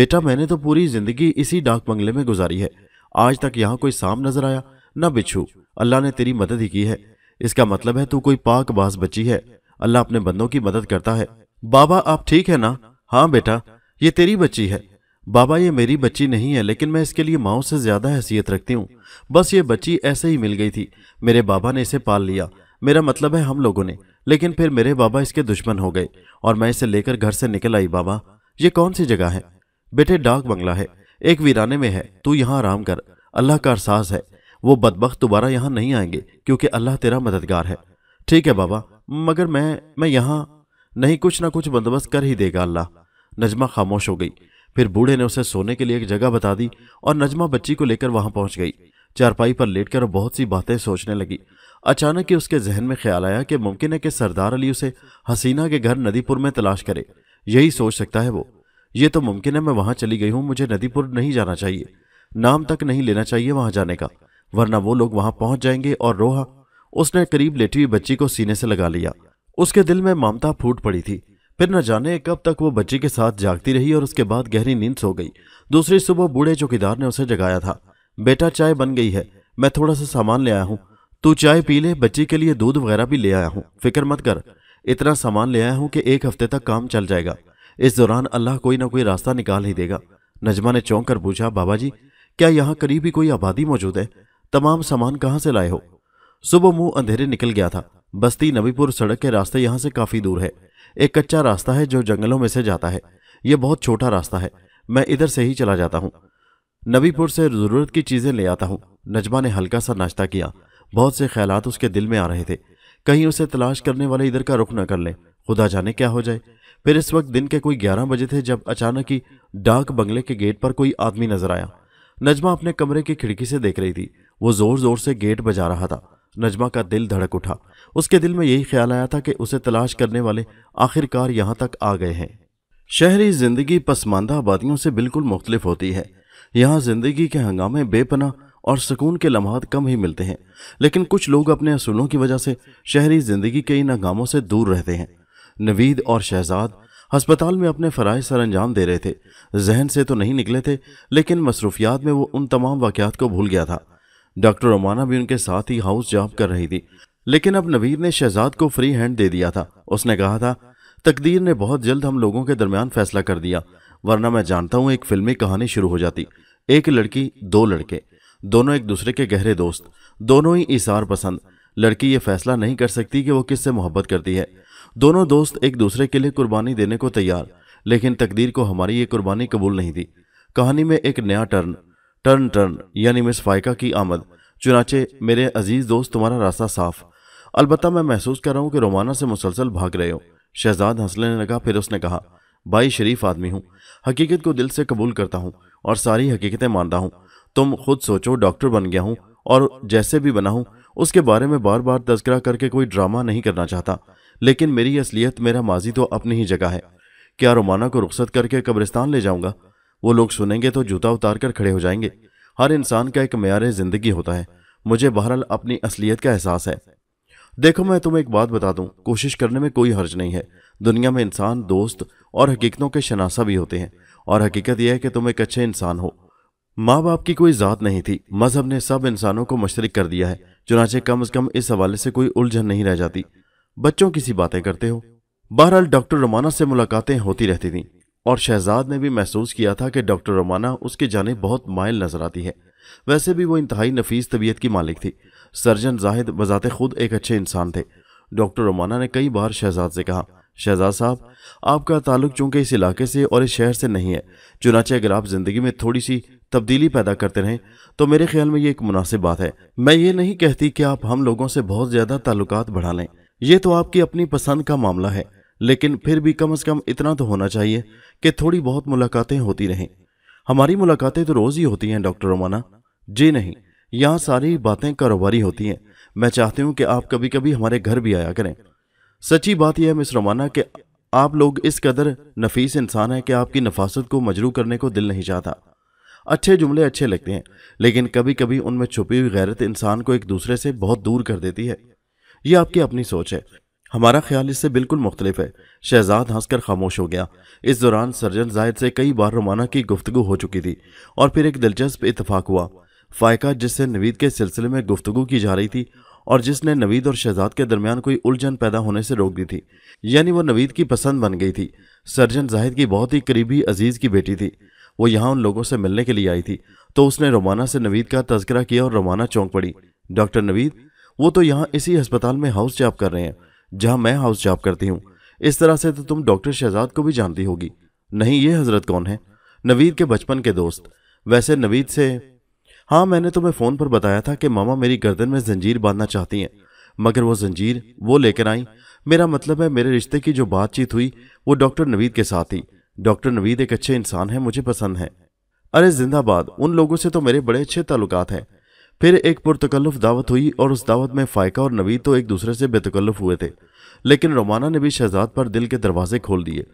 बेटा मैंने तो पूरी जिंदगी इसी डाक बंगले में गुजारी है आज तक यहाँ कोई सांप नजर आया ना बिच्छू अल्लाह ने तेरी मदद ही की है इसका मतलब है तू कोई पाक बास बची है अल्लाह अपने बंदों की मदद करता है बाबा आप ठीक है ना हाँ बेटा ये तेरी बच्ची है बाबा ये मेरी बच्ची नहीं है लेकिन मैं इसके लिए माओ से ज्यादा हैसियत रखती हूँ बस ये बच्ची ऐसे ही मिल गई थी मेरे बाबा ने इसे पाल लिया मेरा मतलब है हम लोगों ने लेकिन फिर मेरे बाबा इसके दुश्मन हो गए और मैं इसे लेकर घर से निकल आई बाबा ये कौन सी जगह है बेटे डाक बंगला है एक वीराने में है तू यहाँ आराम कर अल्लाह का अरसास है वो बदबक दोबारा यहाँ नहीं आएंगे क्योंकि अल्लाह तेरा मददगार है ठीक है बाबा मगर मैं मैं यहाँ नहीं कुछ ना कुछ बंदोबस्त कर ही देगा अल्लाह नजमा खामोश हो गई फिर बूढ़े ने उसे सोने के लिए एक जगह बता दी और नजमा बच्ची को लेकर वहां पहुंच गई चारपाई पर लेटकर बहुत सी बातें सोचने लगी अचानक ही उसके जहन में ख्याल आया कि मुमकिन है कि सरदार अली उसे हसीना के घर नदीपुर में तलाश करे यही सोच सकता है वो ये तो मुमकिन है मैं वहां चली गई हूँ मुझे नदीपुर नहीं जाना चाहिए नाम तक नहीं लेना चाहिए वहां जाने का वरना वो लोग वहां पहुंच जाएंगे और रोहा उसने करीब लेटी हुई बच्ची को सीने से लगा लिया उसके दिल में ममता फूट पड़ी थी फिर न जाने कब तक वो बच्ची के साथ जागती रही और उसके बाद गहरी नींद सो गई दूसरी सुबह बूढ़े चौकीदार ने उसे जगाया था बेटा चाय बन गई है मैं थोड़ा सा सामान ले आया हूँ तू चाय पी ले बच्ची के लिए दूध वगैरह भी ले आया हूँ फिक्र मत कर इतना सामान ले आया हूँ कि एक हफ्ते तक काम चल जाएगा इस दौरान अल्लाह कोई ना कोई रास्ता निकाल ही देगा नजमा ने चौंक कर पूछा बाबा जी क्या यहाँ करीब ही कोई आबादी मौजूद है तमाम सामान कहाँ से लाए हो सुबह मुंह अंधेरे निकल गया था बस्ती नबीपुर सड़क के रास्ते यहाँ से काफी दूर है एक कच्चा रास्ता है जो जंगलों में से जाता है यह बहुत छोटा रास्ता है मैं इधर से ही चला जाता हूँ नबीपुर से ज़रूरत की चीज़ें ले आता हूँ नजमा ने हल्का सा नाश्ता किया बहुत से ख्यालात उसके दिल में आ रहे थे कहीं उसे तलाश करने वाले इधर का रुख न कर लें खुदा जाने क्या हो जाए फिर इस वक्त दिन के कोई ग्यारह बजे थे जब अचानक ही डाक बंगले के गेट पर कोई आदमी नजर आया नजमा अपने कमरे की खिड़की से देख रही थी वो जोर जोर से गेट बजा रहा था नजमा का दिल धड़क उठा उसके दिल में यही ख्याल आया था कि उसे तलाश करने वाले आखिरकार यहाँ तक आ गए हैं शहरी जिंदगी पसमानदा आबादियों से बिल्कुल मुख्तलिफ होती है यहाँ जिंदगी के हंगामे बेपना और सुकून के लम्हात कम ही मिलते हैं लेकिन कुछ लोग अपने असूलों की वजह से शहरी जिंदगी के इन हंगामों से दूर रहते हैं नवीद और शहजाद हस्पताल में अपने फ़राइज सर अंजाम दे रहे थे जहन से तो नहीं निकले थे लेकिन मसरूफियात में वो उन तमाम वाक़ात को भूल गया था डॉक्टर रोमाना भी उनके साथ ही हाउस जॉब कर रही थी लेकिन अब नवीर ने शहजाद को फ्री हैंड दे दिया था उसने कहा था तकदीर ने बहुत जल्द हम लोगों के दरमियान फैसला कर दिया वरना मैं जानता हूँ एक फिल्मी कहानी शुरू हो जाती एक लड़की दो लड़के दोनों एक दूसरे के गहरे दोस्त दोनों ही इसार पसंद लड़की ये फैसला नहीं कर सकती कि वो किससे मोहब्बत करती है दोनों दोस्त एक दूसरे के लिए कुर्बानी देने को तैयार लेकिन तकदीर को हमारी ये कुर्बानी कबूल नहीं थी कहानी में एक नया टर्न टर्न टर्न यानी मिस फाइका की आमद चुनाचे मेरे अजीज़ दोस्त तुम्हारा रास्ता साफ अलबत् मैं महसूस कर रहा हूँ कि रोमाना से मुसलसल भाग रहे हो शहजाद हंसने लगा फिर उसने कहा भाई शरीफ आदमी हूँ हकीकत को दिल से कबूल करता हूँ और सारी हकीकतें मानता हूँ तुम खुद सोचो डॉक्टर बन गया हूँ और जैसे भी बना हूँ उसके बारे में बार बार तस्करा करके कोई ड्रामा नहीं करना चाहता लेकिन मेरी असलियत मेरा माजी तो अपनी ही जगह है क्या रोमाना को रुख्सत करके कब्रिस्तान ले जाऊँगा वो लोग सुनेंगे तो जूता उतार कर खड़े हो जाएंगे हर इंसान का एक मैार ज़िंदगी होता है मुझे बहरहाल अपनी असलियत का एहसास है देखो मैं तुम्हें एक बात बता दूं कोशिश करने में कोई हर्ज नहीं है दुनिया में इंसान दोस्त और हकीकतों के शनासा भी होते हैं और हकीकत यह है कि तुम एक अच्छे इंसान हो माँ बाप की कोई ज़ात नहीं थी मज़हब ने सब इंसानों को मशरक कर दिया है चुनाचे कम अज़ कम इस हवाले से कोई उलझन नहीं रह जाती बच्चों की सी बातें करते हो बहरहाल डॉक्टर रोमाना से मुलाकातें होती रहती थीं और शहजाद ने भी महसूस किया था कि डॉक्टर रोमाना उसके जाने बहुत मायल नजर आती है वैसे भी वो इंतहाई नफीस तबीयत की मालिक थी सर्जन जाहिद बजाते खुद एक अच्छे इंसान थे डॉक्टर रोमाना ने कई बार शहजाद से कहा शहजाद साहब आपका ताल्लुक चूंकि इस इलाके से और इस शहर से नहीं है चुनाचे अगर आप ज़िंदगी में थोड़ी सी तब्दीली पैदा करते रहें तो मेरे ख्याल में ये एक मुनासिब बात है मैं ये नहीं कहती कि आप हम लोगों से बहुत ज़्यादा ताल्लुक़ बढ़ा लें ये तो आपकी अपनी पसंद का मामला है लेकिन फिर भी कम से कम इतना तो होना चाहिए कि थोड़ी बहुत मुलाकातें होती रहें हमारी मुलाकातें तो रोज़ ही होती हैं डॉक्टर रोमाना जी नहीं यहाँ सारी बातें कारोबारी होती हैं मैं चाहती हूँ कि आप कभी कभी हमारे घर भी आया करें सच्ची बात यह है मिस रोमाना कि आप लोग इस कदर नफीस इंसान हैं कि आपकी नफासत को मजरू करने को दिल नहीं चाहता अच्छे जुमले अच्छे लगते हैं लेकिन कभी कभी उनमें छुपी हुई गैरत इंसान को एक दूसरे से बहुत दूर कर देती है यह आपकी अपनी सोच है हमारा ख्याल इससे बिल्कुल मुख्तलिफ है शहजाद हंसकर खामोश हो गया इस दौरान सर्जन जाहिर से कई बार रोमाना की गुफ्तु हो चुकी थी और फिर एक दिलचस्प इतफाक हुआ फ़ायका जिससे नवीद के सिलसिले में गुफ्तु की जा रही थी और जिसने नवीद और शहजाद के दरमियान कोई उलझन पैदा होने से रोक दी थी यानी वो नवीद की पसंद बन गई थी सर्जन जाहिद की बहुत ही करीबी अजीज़ की बेटी थी वो यहाँ उन लोगों से मिलने के लिए आई थी तो उसने रोमाना से नवीद का तस्करा किया और रोमाना चौंक पड़ी डॉक्टर नवीद वो तो यहाँ इसी अस्पताल में हाउस चैप कर रहे हैं जहां मैं हाउस जॉब करती हूँ इस तरह से तो तुम डॉक्टर शहजाद को भी जानती होगी नहीं ये हजरत कौन है नवीद के बचपन के दोस्त वैसे नवीद से हाँ मैंने तुम्हें फ़ोन पर बताया था कि मामा मेरी गर्दन में जंजीर बांधना चाहती हैं मगर वो जंजीर वो लेकर आई मेरा मतलब है मेरे रिश्ते की जो बातचीत हुई वो डॉक्टर नवीद के साथ ही डॉक्टर नवीद एक अच्छे इंसान है मुझे पसंद है अरे जिंदाबाद उन लोगों से तो मेरे बड़े अच्छे ताल्लुकात हैं फिर एक पुरतकल्लफ दावत हुई और उस दावत में फ़ायका और नवीद तो एक दूसरे से बेतकल्फ़ हुए थे लेकिन रोमाना ने भी शहजाद पर दिल के दरवाजे खोल दिए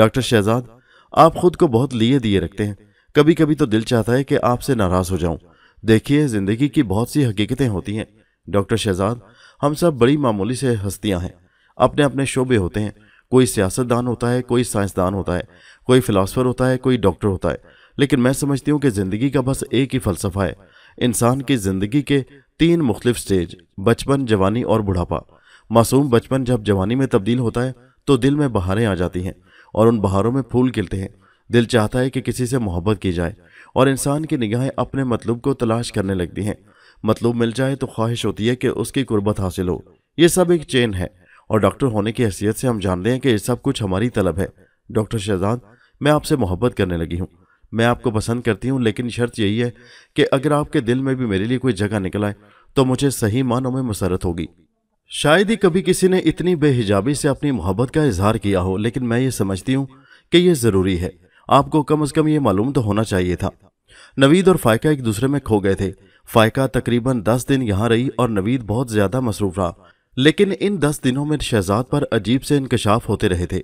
डॉक्टर शहजाद आप खुद को बहुत लिए दिए रखते हैं कभी कभी तो दिल चाहता है कि आपसे नाराज़ हो जाऊं देखिए ज़िंदगी की बहुत सी हकीकतें होती हैं डॉक्टर शहजाद हम सब बड़ी मामूली से हस्तियाँ हैं अपने अपने शोबे होते हैं कोई सियासतदान होता है कोई साइंसदान होता है कोई फ़िलासफ़र होता है कोई डॉक्टर होता है लेकिन मैं समझती हूँ कि ज़िंदगी का बस एक ही फ़लसफ़ा है इंसान की ज़िंदगी के तीन मुख्तफ स्टेज बचपन जवानी और बुढ़ापा मासूम बचपन जब जवानी में तब्दील होता है तो दिल में बहारें आ जाती हैं और उन बहारों में फूल खिलते हैं दिल चाहता है कि किसी से मोहब्बत की जाए और इंसान की निगाहें अपने मतलब को तलाश करने लगती हैं मतलब मिल जाए तो ख्वाहिश होती है कि उसकी कुर्बत हासिल हो ये सब एक चेन है और डॉक्टर होने की हैसियत से हम जानते हैं कि ये सब कुछ हमारी तलब है डॉक्टर शहजाद मैं आपसे मोहब्बत करने लगी हूँ मैं आपको पसंद करती हूँ लेकिन शर्त यही है कि अगर आपके दिल में भी मेरे लिए कोई जगह निकल आए तो मुझे सही मानों में मसरत होगी शायद ही कभी किसी ने इतनी बेहिजाबी से अपनी मोहब्बत का इजहार किया हो लेकिन मैं ये समझती हूँ कि यह ज़रूरी है आपको कम अज़ कम ये मालूम तो होना चाहिए था नवीद और फ़ायका एक दूसरे में खो गए थे फ़ायका तकरीबन दस दिन यहाँ रही और नवीद बहुत ज़्यादा मसरूफ रहा लेकिन इन दस दिनों में शहजाद पर अजीब से इनकशाफ होते रहे थे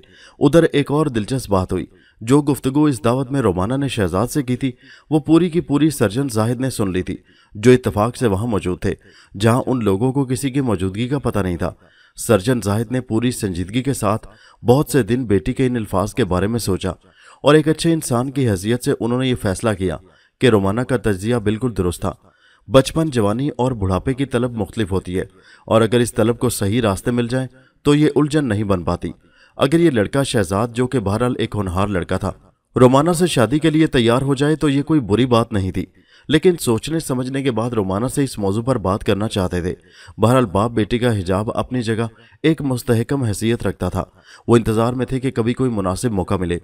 उधर एक और दिलचस्प बात हुई जो गुफ्तगु इस दावत में रोमाना ने शहजाद से की थी वो पूरी की पूरी सर्जन जाहिद ने सुन ली थी जो इतफाक से वहाँ मौजूद थे जहाँ उन लोगों को किसी की मौजूदगी का पता नहीं था सर्जन जाहिद ने पूरी संजीदगी के साथ बहुत से दिन बेटी के इन अल्फाज के बारे में सोचा और एक अच्छे इंसान की हैसियत से उन्होंने ये फैसला किया कि रोमाना का तजिया बिल्कुल दुरुस्त था बचपन जवानी और बुढ़ापे की तलब मुख्तलिफ होती है और अगर इस तलब को सही रास्ते मिल जाए तो ये उलझन नहीं बन पाती अगर ये लड़का शहजाद जो कि बहरहाल एक होनहार लड़का था रोमाना से शादी के लिए तैयार हो जाए तो ये कोई बुरी बात नहीं थी लेकिन सोचने समझने के बाद रोमाना से इस मौजू पर बात करना चाहते थे बहरहाल बाप बेटी का हिजाब अपनी जगह एक मुस्तहकम हैसियत रखता था वो इंतज़ार में थे कि कभी कोई मुनासिब मौका मिले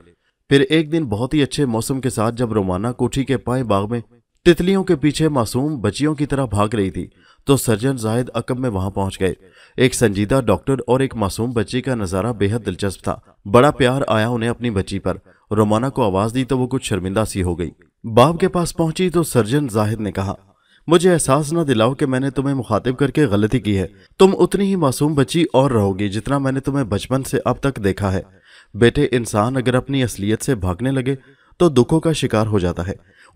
फिर एक दिन बहुत ही अच्छे मौसम के साथ जब रोमाना कोठी के पाए बाग में तितलियों के पीछे मासूम बच्चियों की तरह भाग रही थी तो सर्जन जाहिद अकब में वहां पहुंच गए एक संजीदा डॉक्टर और एक मासूम बच्ची का नज़ारा बेहद दिलचस्प था बड़ा प्यार आया उन्हें अपनी बच्ची पर रोमाना को आवाज दी तो वो कुछ शर्मिंदा सी हो गई बाप के पास पहुंची तो सर्जन जाहिद ने कहा मुझे एहसास न दिलाओ कि मैंने तुम्हें मुखातिब करके गलती की है तुम उतनी ही मासूम बच्ची और रहोगी जितना मैंने तुम्हें बचपन से अब तक देखा है बेटे इंसान अगर अपनी असलियत से भागने लगे तो दुखों का शिकार हो जाता है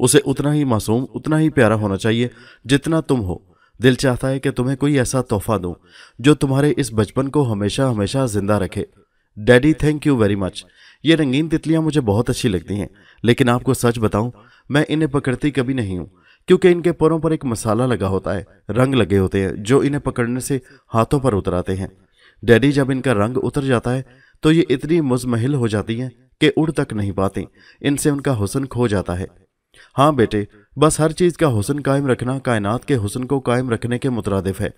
उसे उतना ही मासूम उतना ही प्यारा होना चाहिए जितना तुम हो दिल चाहता है कि तुम्हें कोई ऐसा तोहफा दूं जो तुम्हारे इस बचपन को हमेशा हमेशा जिंदा रखे daddy thank you very much ये रंगीन तितलियां मुझे बहुत अच्छी लगती हैं लेकिन आपको सच बताऊं मैं इन्हें पकड़ती कभी नहीं हूँ क्योंकि इनके परों पर एक मसाला लगा होता है रंग लगे होते हैं जो इन्हें पकड़ने से हाथों पर उतर आते हैं डैडी जब इनका रंग उतर जाता है तो ये इतनी मुजमहिल हो जाती हैं कि उड़ तक नहीं पाती इनसे उनका हुसन खो जाता है हाँ बेटे बस हर चीज़ का हुसन कायम रखना कायनात के हुसन को कायम रखने के मुतरदफ है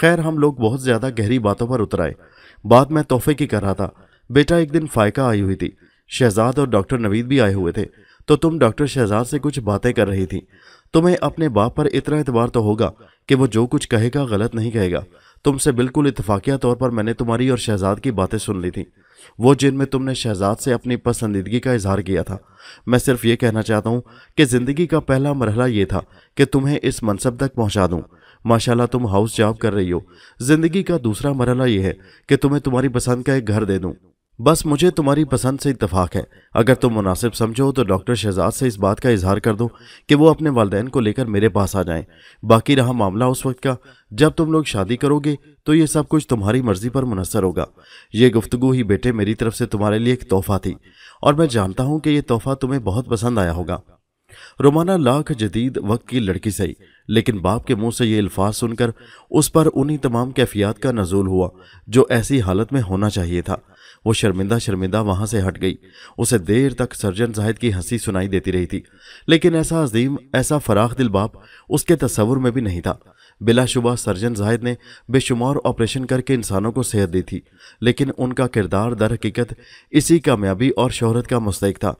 खैर हम लोग बहुत ज़्यादा गहरी बातों पर उतर आए बात मैं तोहफे की कर रहा था बेटा एक दिन फ़ायका आई हुई थी शहजाद और डॉक्टर नवीद भी आए हुए थे तो तुम डॉक्टर शहजाद से कुछ बातें कर रही थी तुम्हें अपने बाप पर इतना एतबार तो होगा कि वो जो कुछ कहेगा गलत नहीं कहेगा तुमसे बिल्कुल इतफाक़िया तौर पर मैंने तुम्हारी और शहजाद की बातें सुन ली थी वो जिनमें तुमने शहजाद से अपनी पसंदीदगी का इजहार किया था मैं सिर्फ ये कहना चाहता हूँ कि ज़िंदगी का पहला मरहला ये था कि तुम्हें इस मनसब तक पहुँचा दूँ माशाल्लाह तुम हाउस जॉब कर रही हो ज़िंदगी का दूसरा मरहला यह है कि तुम्हें तुम्हारी पसंद का एक घर दे दूँ बस मुझे तुम्हारी पसंद से इतफाक है अगर तुम मुनासिब समझो तो डॉक्टर शहजाद से इस बात का इजहार कर दो कि वो अपने वालदेन को लेकर मेरे पास आ जाएं। बाकी रहा मामला उस वक्त का जब तुम लोग शादी करोगे तो ये सब कुछ तुम्हारी मर्जी पर मुनसर होगा ये गुफ्तु ही बेटे मेरी तरफ से तुम्हारे लिए एक तोहफ़ा थी और मैं जानता हूँ कि यह तोहफ़ा तुम्हें बहुत पसंद आया होगा रोमाना लाख जदीद वक्त की लड़की सही लेकिन बाप के मुंह से ये अल्फाज सुनकर उस पर उन्हीं तमाम कैफियात का नजूल हुआ जो ऐसी हालत में होना चाहिए था वो शर्मिंदा शर्मिंदा वहां से हट गई उसे देर तक सर्जन जाहिद की हंसी सुनाई देती रही थी लेकिन ऐसा अजीम ऐसा फराख दिल बाप उसके तस्वुर में भी नहीं था बिलाशुबा सर्जन जाहिद ने बेशुमार ऑपरेशन करके इंसानों को सेहत दी थी लेकिन उनका किरदार दर हकीकत इसी कामयाबी और शोहरत का मुस्तक था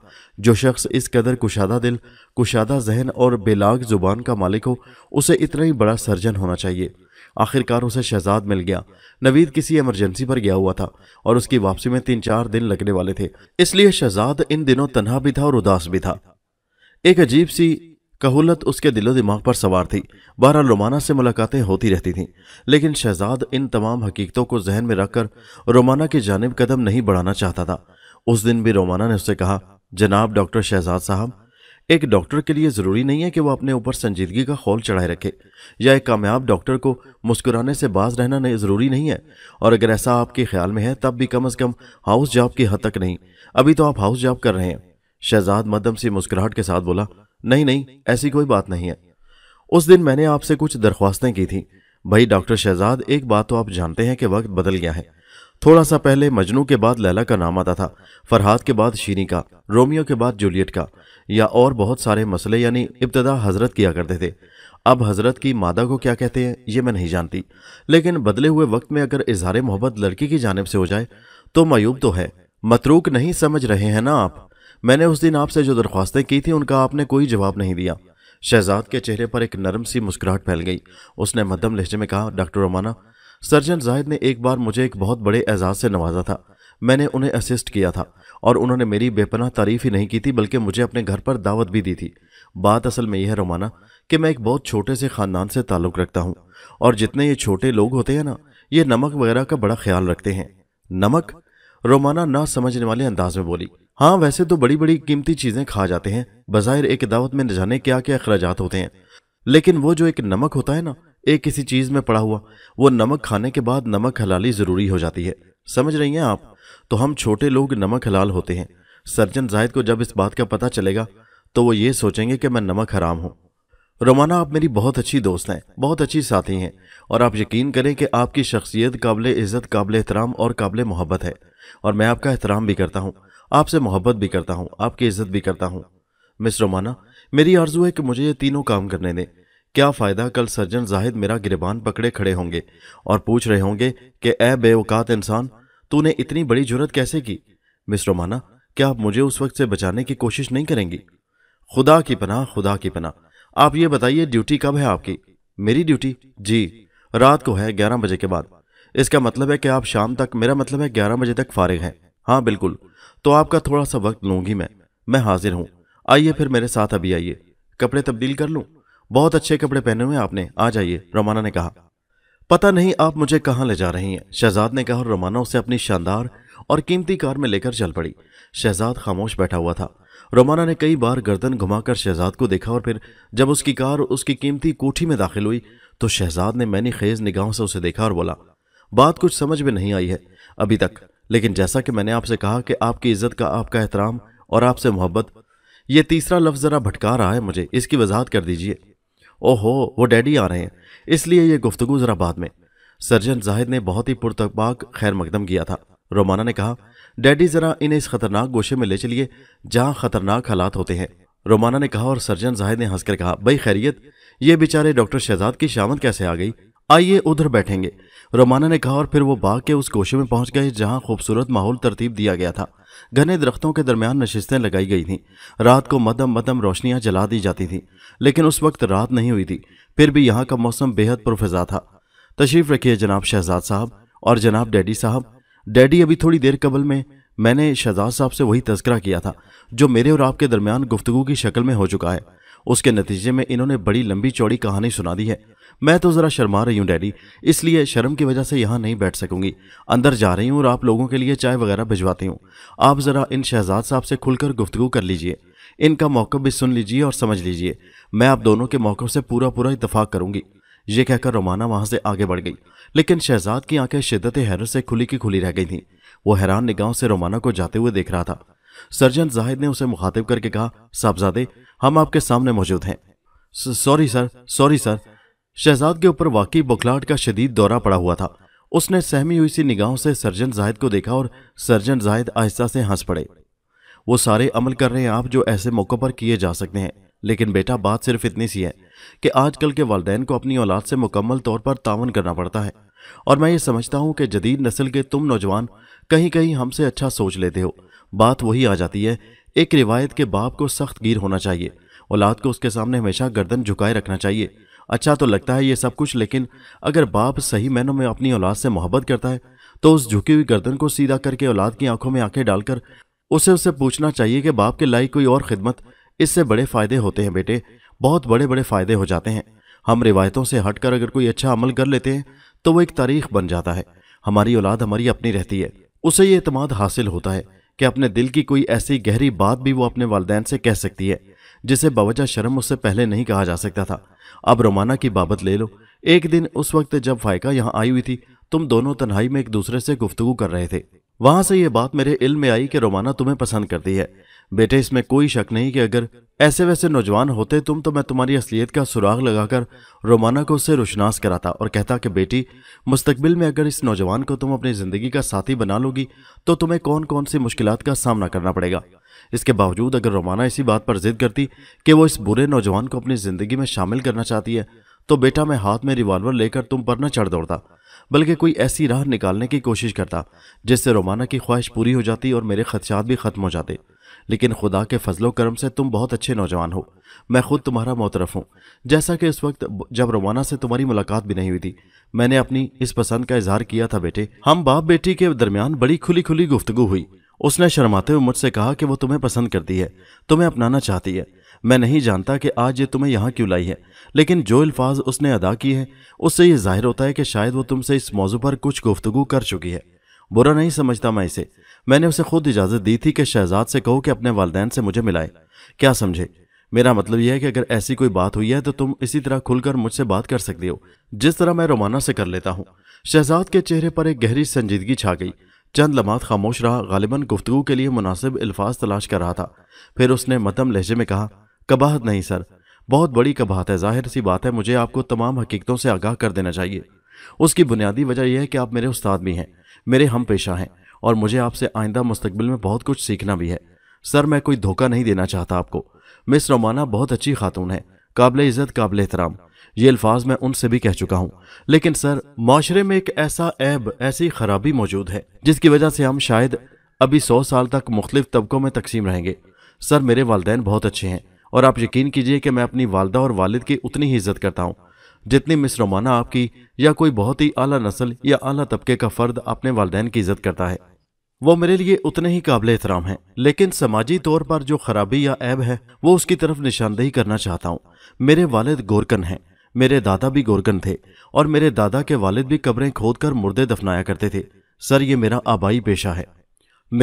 जो शख्स इस कदर कुशादा दिल कुशादा जहन और बेलाग ज़ुबान का मालिक हो उसे इतना ही बड़ा सर्जन होना चाहिए आखिरकार उसे शहजाद मिल गया नवीद किसी इमरजेंसी पर गया हुआ था और उसकी वापसी में तीन चार दिन लगने वाले थे इसलिए शहजाद इन दिनों तनहा भी था और उदास भी था एक अजीब सी कहूलत उसके दिलो दिमाग पर सवार थी बारह रोमाना से मुलाकातें होती रहती थीं लेकिन शहजाद इन तमाम हकीकतों को जहन में रखकर रोमाना की जानब कदम नहीं बढ़ाना चाहता था उस दिन भी रोमाना ने उससे कहा जनाब डॉक्टर शहजाद साहब एक डॉक्टर के लिए ज़रूरी नहीं है कि वो अपने ऊपर संजीदगी का खोल चढ़ाए रखे या एक कामयाब डॉक्टर को मुस्कुराने से बाज रहना नहीं ज़रूरी नहीं है और अगर ऐसा आपके ख्याल में है तब भी कम अज़ कम हाउस जॉब की हद तक नहीं अभी तो आप हाउस जॉब कर रहे हैं शहजाद मदम सी मुस्कुराहट के साथ बोला नहीं नहीं ऐसी कोई बात नहीं है उस दिन मैंने आपसे कुछ दरख्वास्तें की थी भाई डॉक्टर शहजाद एक बात तो आप जानते हैं कि वक्त बदल गया है थोड़ा सा पहले मजनू के बाद लैला का नाम आता था फरहाद के बाद शीनी का रोमियो के बाद जूलियट का या और बहुत सारे मसले यानी इब्तदा हजरत किया करते थे अब हजरत की मादा को क्या कहते हैं ये मैं नहीं जानती लेकिन बदले हुए वक्त में अगर इजहार मोहब्बत लड़की की जानब से हो जाए तो मयूब तो है मतरूक नहीं समझ रहे हैं ना आप मैंने उस दिन आपसे जो दरख्वास्तें की थी उनका आपने कोई जवाब नहीं दिया शहजाद के चेहरे पर एक नरम सी मुस्कुराहट फैल गई उसने मध्यम लहजे में कहा डॉक्टर रोमाना सर्जन जाहिद ने एक बार मुझे एक बहुत बड़े एजाज़ से नवाजा था मैंने उन्हें असिस्ट किया था और उन्होंने मेरी बेपनाह तारीफ ही नहीं की थी बल्कि मुझे अपने घर पर दावत भी दी थी बात असल में यह है रोमाना कि मैं एक बहुत छोटे से ख़ानदान से ताल्लुक़ रखता हूँ और जितने ये छोटे लोग होते हैं ना ये नमक वगैरह का बड़ा ख्याल रखते हैं नमक रोमाना ना समझने वाले अंदाज में बोली हाँ वैसे तो बड़ी बड़ी कीमती चीज़ें खा जाते हैं बाहिर एक दावत में न जाने क्या क्या अखराज होते हैं लेकिन वो जो एक नमक होता है ना एक किसी चीज़ में पड़ा हुआ वो नमक खाने के बाद नमक हलाली ज़रूरी हो जाती है समझ रही हैं आप तो हम छोटे लोग नमक हलाल होते हैं सर्जन जाहिद को जब इस बात का पता चलेगा तो वो ये सोचेंगे कि मैं नमक हराम हूँ रोमाना आप मेरी बहुत अच्छी दोस्त हैं बहुत अच्छी साथी हैं और आप यकीन करें कि आपकी शख्सियत काबिल इज़्ज़त काबिल एहतराम और काबिल मोहब्बत है और मैं आपका एहतराम भी करता हूँ आपसे मोहब्बत भी करता हूँ आपकी इज़्ज़त भी करता हूँ मिस रोमाना मेरी आरजू है कि मुझे ये तीनों काम करने दें क्या फ़ायदा कल सर्जन जाहिद मेरा गिरबान पकड़े खड़े होंगे और पूछ रहे होंगे कि ए बेवकात इंसान तूने इतनी बड़ी जरूरत कैसे की मिस रोमाना क्या आप मुझे उस वक्त से बचाने की कोशिश नहीं करेंगी खुदा की पना खुदा की पना आप ये बताइए ड्यूटी कब है आपकी मेरी ड्यूटी जी रात को है ग्यारह बजे के बाद इसका मतलब है कि आप शाम तक मेरा मतलब है ग्यारह बजे तक फारिग हैं हाँ बिल्कुल तो आपका थोड़ा सा वक्त लूँगी मैं मैं हाजिर हूँ आइए फिर मेरे साथ अभी आइए कपड़े तब्दील कर लूँ बहुत अच्छे कपड़े पहने हुए आपने आ जाइए रोमाना ने कहा पता नहीं आप मुझे कहाँ ले जा रही हैं शहजाद ने कहा और रोमाना उसे अपनी शानदार और कीमती कार में लेकर चल पड़ी शहजाद खामोश बैठा हुआ था रोमाना ने कई बार गर्दन घुमाकर शहजाद को देखा और फिर जब उसकी कार उसकी कीमती कोठी में दाखिल हुई तो शहजाद ने मैनी खेज निगाहों से उसे देखा और बोला बात कुछ समझ में नहीं आई है अभी तक लेकिन जैसा कि मैंने आपसे कहा कि आपकी इज्जत का आपका एहतराम और आपसे मोहब्बत ये तीसरा लफ्ज़ ज़रा भटका रहा है मुझे इसकी वजाहत कर दीजिए ओहो वो डैडी आ रहे हैं इसलिए ये गुफ्तगु जरा बाद में सर्जन जाहिद ने बहुत ही पुरतबाक खैर मकदम किया था रोमाना ने कहा डैडी जरा इन्हें इस खतरनाक गोशे में ले चलिए जहां खतरनाक हालात होते हैं रोमाना ने कहा और सर्जन जाहिद ने हंसकर कहा भाई खैरियत ये बेचारे डॉक्टर शहजाद की शामत कैसे आ गई आइए उधर बैठेंगे रोमाना ने कहा और फिर वो बाग के उस गोशे में पहुंच गए जहां खूबसूरत माहौल तरतीब दिया गया था घने दरख्तों के दरमियान नशिस्तें लगाई गई थीं रात को मदम मदम रोशनियां जला दी जाती थीं लेकिन उस वक्त रात नहीं हुई थी फिर भी यहाँ का मौसम बेहद पुरफजा था तशरीफ़ रखिए जनाब शहजाद साहब और जनाब डैडी साहब डैडी अभी थोड़ी देर कबल में मैंने शहजाद साहब से वही तस्करा किया था जो मेरे और आपके दरमियान गुफ्तु की शक्ल में हो चुका है उसके नतीजे में इन्होंने बड़ी लंबी चौड़ी कहानी सुना दी है मैं तो ज़रा शर्मा रही हूँ डैडी इसलिए शर्म की वजह से यहाँ नहीं बैठ सकूंगी अंदर जा रही हूँ और आप लोगों के लिए चाय वगैरह भिजवाती हूँ आप ज़रा इन शहजाद साहब से खुलकर गुफ्तु कर लीजिए इनका मौक़ भी सुन लीजिए और समझ लीजिए मैं आप दोनों के मौक़ से पूरा पूरा इतफाक़ करूँगी ये कहकर रोमाना वहाँ से आगे बढ़ गई लेकिन शहजाद की आंखें शिद्दत हैरत से खुली की खुली रह गई थीं वो हैरान निगाहों से रोमाना को जाते हुए देख रहा था सर्जन जाहिद ने उसे मुखातिब करके कहा साहबजादे हम आपके सामने मौजूद हैं sorry sir sorry sir Shahzad के ऊपर वाकई बुखलाहट का शदीद दौरा पड़ा हुआ था उसने सहमी हुई सी निगाहों से सर्जन जाहिद को देखा और सर्जन जाहिद आहिस्ता से हंस पड़े वो सारे अमल कर रहे हैं आप जो ऐसे मौक़ों पर किए जा सकते हैं लेकिन बेटा बात सिर्फ इतनी सी है कि आजकल के वालदेन को अपनी औलाद से मुकम्मल तौर पर तावन करना पड़ता है और मैं ये समझता हूँ कि जदीद नस्ल के तुम नौजवान कहीं कहीं हमसे अच्छा सोच लेते हो बात वही आ जाती है एक रिवायत के बाप को सख्त गिर होना चाहिए औलाद को उसके सामने हमेशा गर्दन झुकाए रखना चाहिए अच्छा तो लगता है ये सब कुछ लेकिन अगर बाप सही मैनों में अपनी औलाद से मोहब्बत करता है तो उस झुकी हुई गर्दन को सीधा करके औलाद की आंखों में आंखें डालकर उसे उससे पूछना चाहिए कि बाप के लायक कोई और खिदमत इससे बड़े फ़ायदे होते हैं बेटे बहुत बड़े बड़े फ़ायदे हो जाते हैं हम रिवायतों से हटकर अगर कोई अच्छा अमल कर लेते हैं तो वो एक तारीख बन जाता है हमारी औलाद हमारी अपनी रहती है उसे ये अतमाद हासिल होता है कि अपने दिल की कोई ऐसी गहरी बात भी वो अपने वालदेन से कह सकती है जिसे बावजह शर्म उससे पहले नहीं कहा जा सकता था अब रोमाना की बाबत ले लो एक दिन उस वक्त जब फायका यहाँ आई हुई थी तुम दोनों तन्हाई में एक दूसरे से गुफ्तगु कर रहे थे वहां से ये बात मेरे इल्म में आई कि रोमाना तुम्हें पसंद करती है बेटे इसमें कोई शक नहीं कि अगर ऐसे वैसे नौजवान होते तुम तो मैं तुम्हारी असलियत का सुराग लगाकर रोमाना को उससे रोशनास कराता और कहता कि बेटी मुस्तबिल में अगर इस नौजवान को तुम अपनी ज़िंदगी का साथी बना लोगी तो तुम्हें कौन कौन सी मुश्किल का सामना करना पड़ेगा इसके बावजूद अगर रोमाना इसी बात पर जिद करती कि वो इस बुरे नौजवान को अपनी ज़िंदगी में शामिल करना चाहती है तो बेटा मैं हाथ में रिवॉल्वर लेकर तुम पर न चढ़ दौड़ता बल्कि कोई ऐसी राह निकालने की कोशिश करता जिससे रोमाना की ख्वाहिश पूरी हो जाती और मेरे खदशात भी ख़त्म हो जाते लेकिन खुदा के फजलो करम से तुम बहुत अच्छे नौजवान हो मैं खुद तुम्हारा मोतरफ हूँ जैसा कि उस वक्त जब रवाना से तुम्हारी मुलाकात भी नहीं हुई थी मैंने अपनी इस पसंद का इजहार किया था बेटे हम बाप बेटी के दरमियान बड़ी खुली खुली गुफ्तगु हुई उसने शर्माते हुए मुझसे कहा कि वो तुम्हें पसंद करती है तुम्हें अपनाना चाहती है मैं नहीं जानता कि आज ये तुम्हें यहाँ क्यों लाई है लेकिन जो अल्फाज उसने अदा किए हैं उससे ये जाहिर होता है कि शायद वो तुमसे इस मौजू पर कुछ गुफ्तगु कर चुकी है बुरा नहीं समझता मैं इसे मैंने उसे खुद इजाज़त दी थी कि शहजाद से कहो कि अपने वालदेन से मुझे मिलाए क्या समझे मेरा मतलब यह है कि अगर ऐसी कोई बात हुई है तो तुम इसी तरह खुलकर मुझसे बात कर सकते हो जिस तरह मैं रोमाना से कर लेता हूँ शहजाद के चेहरे पर एक गहरी संजीदगी छा गई चंद लमात खामोश रहा गालिबा गुफ्तु के लिए मुनासिब अल्फाज तलाश कर रहा था फिर उसने मतम लहजे में कहा कबाहत नहीं सर बहुत बड़ी कबाहत है जाहिर सी बात है मुझे आपको तमाम हकीकतों से आगाह कर देना चाहिए उसकी बुनियादी वजह यह है कि आप मेरे उस्ताद भी हैं मेरे हम पेशा हैं और मुझे आपसे आइंदा मुस्तबिल में बहुत कुछ सीखना भी है सर मैं कोई धोखा नहीं देना चाहता आपको मिस रोमाना बहुत अच्छी खातून है काबिल इज़्ज़त काबिल एहतराम ये अल्फाज मैं उनसे भी कह चुका हूँ लेकिन सर माशरे में एक ऐसा ऐब ऐसी खराबी मौजूद है जिसकी वजह से हम शायद अभी सौ साल तक मुख्तलिफ तबकों में तकसीम रहेंगे सर मेरे वालदेन बहुत अच्छे हैं और आप यकीन कीजिए कि मैं अपनी वालदा और वालिद की उतनी ही इज्जत करता हूँ जितनी मिस रोमाना आपकी या कोई बहुत ही आला नस्ल या आला तबके का फ़र्द अपने वालदेन की इज्जत करता है वो मेरे लिए उतने ही काबिल एहतराम हैं लेकिन समाजी तौर पर जो खराबी या ऐब है वो उसकी तरफ निशानदेही करना चाहता हूँ मेरे वालद गोरकन हैं मेरे दादा भी गोरकन थे और मेरे दादा के वालिद भी कब्रें खोद कर मुर्दे दफनाया करते थे सर ये मेरा आबाई पेशा है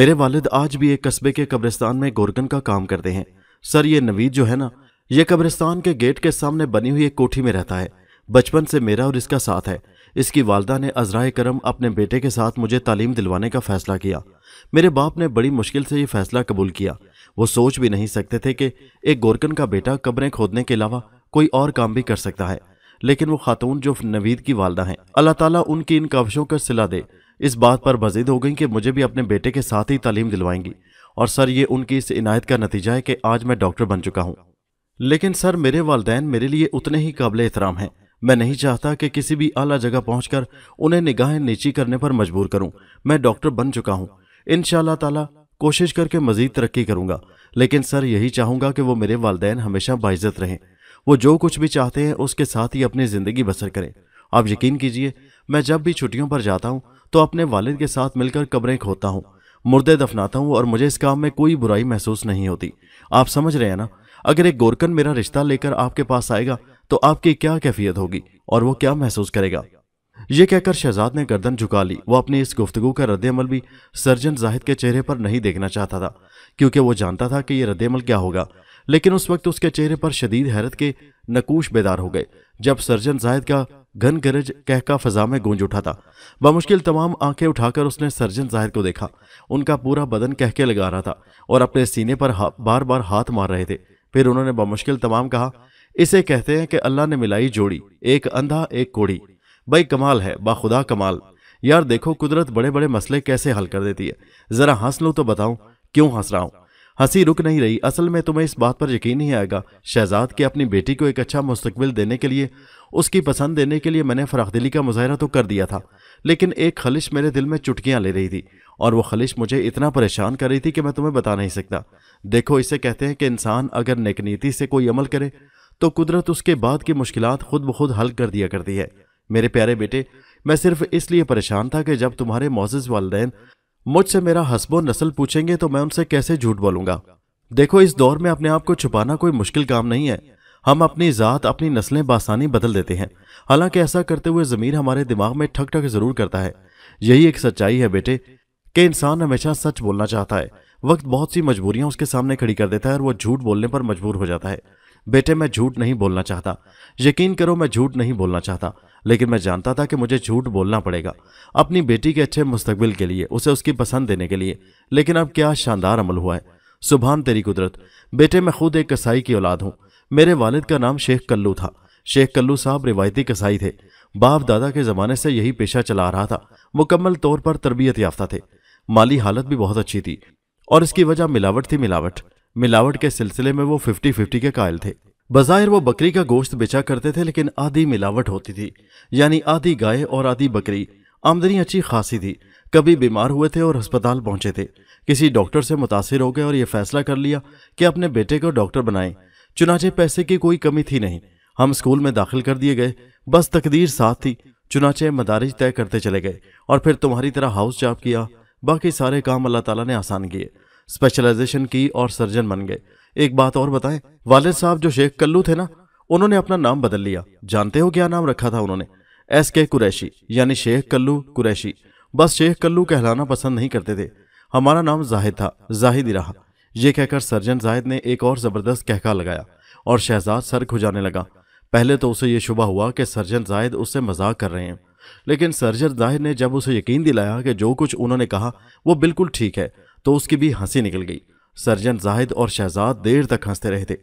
मेरे वालिद आज भी एक कस्बे के कब्रिस्तान में गोरकन का काम करते हैं सर ये नवीद जो है ना ये कब्रिस्तान के गेट के सामने बनी हुई एक कोठी में रहता है बचपन से मेरा और इसका साथ है इसकी वालदा ने अजराए करम अपने बेटे के साथ मुझे तालीम दिलवाने का फ़ैसला किया मेरे बाप ने बड़ी मुश्किल से ये फ़ैसला कबूल किया वो सोच भी नहीं सकते थे कि एक गोरकन का बेटा कब्रें खोदने के अलावा कोई और काम भी कर सकता है लेकिन वो खातून जो नवीद की वालदा हैं अल्लाह ताला उनकी इन काविशों का सिला दे इस बात पर मजीद हो गई कि मुझे भी अपने बेटे के साथ ही तालीम दिलवाएंगी और सर ये उनकी इस इनायत का नतीजा है कि आज मैं डॉक्टर बन चुका हूँ लेकिन सर मेरे वालदेन मेरे लिए उतने ही काबिल एहतराम हैं मैं नहीं चाहता कि किसी भी आला जगह पहुंचकर उन्हें निगाहें नीची करने पर मजबूर करूं मैं डॉक्टर बन चुका हूं इन ताला कोशिश करके मजीद तरक्की करूंगा लेकिन सर यही चाहूंगा कि वो मेरे वालदेन हमेशा बाइज़त रहें वो जो कुछ भी चाहते हैं उसके साथ ही अपनी ज़िंदगी बसर करें आप यकीन कीजिए मैं जब भी छुट्टियों पर जाता हूँ तो अपने वालिद के साथ मिलकर कब्रें खोता हूँ मुर्दे दफनाता हूँ और मुझे इस काम में कोई बुराई महसूस नहीं होती आप समझ रहे हैं ना अगर एक गोरकन मेरा रिश्ता लेकर आपके पास आएगा तो आपकी क्या कैफियत होगी और वो क्या महसूस करेगा कह कहकर शहजाद ने गर्दन झुका ली वो अपनी इस गुफ्तगु का रद्दमल भी सर्जन जाहिद के चेहरे पर नहीं देखना चाहता था क्योंकि वो जानता था कि यह रद्दमल क्या होगा लेकिन उस वक्त उसके चेहरे पर शदीद हैरत के नकूश बेदार हो गए जब सर्जन जाहिद का घन गरज कहका फजा में गूंज उठा था बमुश्किल तमाम आंखें उठाकर उसने सर्जन जाहिद को देखा उनका पूरा बदन कहके लगा रहा था और अपने सीने पर हा, बार बार हाथ मार रहे थे फिर उन्होंने बमुश्किल तमाम कहा इसे कहते हैं कि अल्लाह ने मिलाई जोड़ी एक अंधा एक कोड़ी भाई कमाल है बाखुदा कमाल यार देखो कुदरत बड़े बड़े मसले कैसे हल कर देती है ज़रा हंस लूँ तो बताऊँ क्यों हंस रहा हूँ हंसी रुक नहीं रही असल में तुम्हें इस बात पर यकीन नहीं आएगा शहजाद के अपनी बेटी को एक अच्छा मुस्तबिल देने के लिए उसकी पसंद देने के लिए मैंने फराखदिली का मुजाहरा तो कर दिया था लेकिन एक खलिश मेरे दिल में चुटकियाँ ले रही थी और वो खलिश मुझे इतना परेशान कर रही थी कि मैं तुम्हें बता नहीं सकता देखो इसे कहते हैं कि इंसान अगर नेकनीति से कोई अमल करे तो कुदरत उसके बाद की मुश्किल खुद ब खुद हल कर दिया करती है मेरे प्यारे बेटे मैं सिर्फ इसलिए परेशान था कि जब तुम्हारे मोजिज वाले मुझसे मेरा हसबो नस्ल पूछेंगे तो मैं उनसे कैसे झूठ बोलूंगा देखो इस दौर में अपने आप को छुपाना कोई मुश्किल काम नहीं है हम अपनी ज़ात अपनी नस्लें बासानी बदल देते हैं हालांकि ऐसा करते हुए ज़मीर हमारे दिमाग में ठक ठक ज़रूर करता है यही एक सच्चाई है बेटे कि इंसान हमेशा सच बोलना चाहता है वक्त बहुत सी मजबूरियां उसके सामने खड़ी कर देता है और वो झूठ बोलने पर मजबूर हो जाता है बेटे मैं झूठ नहीं बोलना चाहता यकीन करो मैं झूठ नहीं बोलना चाहता लेकिन मैं जानता था कि मुझे झूठ बोलना पड़ेगा अपनी बेटी के अच्छे मुस्तबिल के लिए उसे उसकी पसंद देने के लिए लेकिन अब क्या शानदार अमल हुआ है सुबहान तेरी कुदरत बेटे मैं खुद एक कसाई की औलाद हूँ मेरे वालिद का नाम शेख कल्लू था शेख कल्लू साहब रिवायती कसाई थे बाप दादा के ज़माने से यही पेशा चला रहा था मुकम्मल तौर पर तरबियत याफ्ता थे माली हालत भी बहुत अच्छी थी और इसकी वजह मिलावट थी मिलावट मिलावट के सिलसिले में वो फिफ्टी फिफ्टी के कायल थे बाज़ाहिर वो बकरी का गोश्त बेचा करते थे लेकिन आधी मिलावट होती थी यानी आधी गाय और आधी बकरी आमदनी अच्छी खासी थी कभी बीमार हुए थे और अस्पताल पहुंचे थे किसी डॉक्टर से मुतासर हो गए और ये फैसला कर लिया कि अपने बेटे को डॉक्टर बनाएं चुनाचे पैसे की कोई कमी थी नहीं हम स्कूल में दाखिल कर दिए गए बस तकदीर साथ थी चुनाचे मदारिज तय करते चले गए और फिर तुम्हारी तरह हाउस जॉब किया बाकी सारे काम अल्लाह ताला ने आसान किए स्पेशलाइजेशन की और सर्जन बन गए एक बात और बताएं वाले साहब जो शेख कल्लू थे ना उन्होंने अपना नाम बदल लिया जानते हो क्या नाम रखा था उन्होंने एस के कुरैशी यानी शेख कल्लू कुरैशी बस शेख कल्लू कहलाना पसंद नहीं करते थे हमारा नाम जाहिद था जाहिद ही रहा ये कहकर सर्जन जाहिद ने एक और ज़बरदस्त कहका लगाया और शहजाद सर खुजाने लगा पहले तो उसे ये शुभ हुआ कि सर्जन जाहिद उससे मजाक कर रहे हैं लेकिन सर्जन जाहिद ने जब उसे यकीन दिलाया कि जो कुछ उन्होंने कहा वो बिल्कुल ठीक है तो उसकी भी हंसी निकल गई सर्जन जाहिद और शहजाद देर तक हंसते रहे थे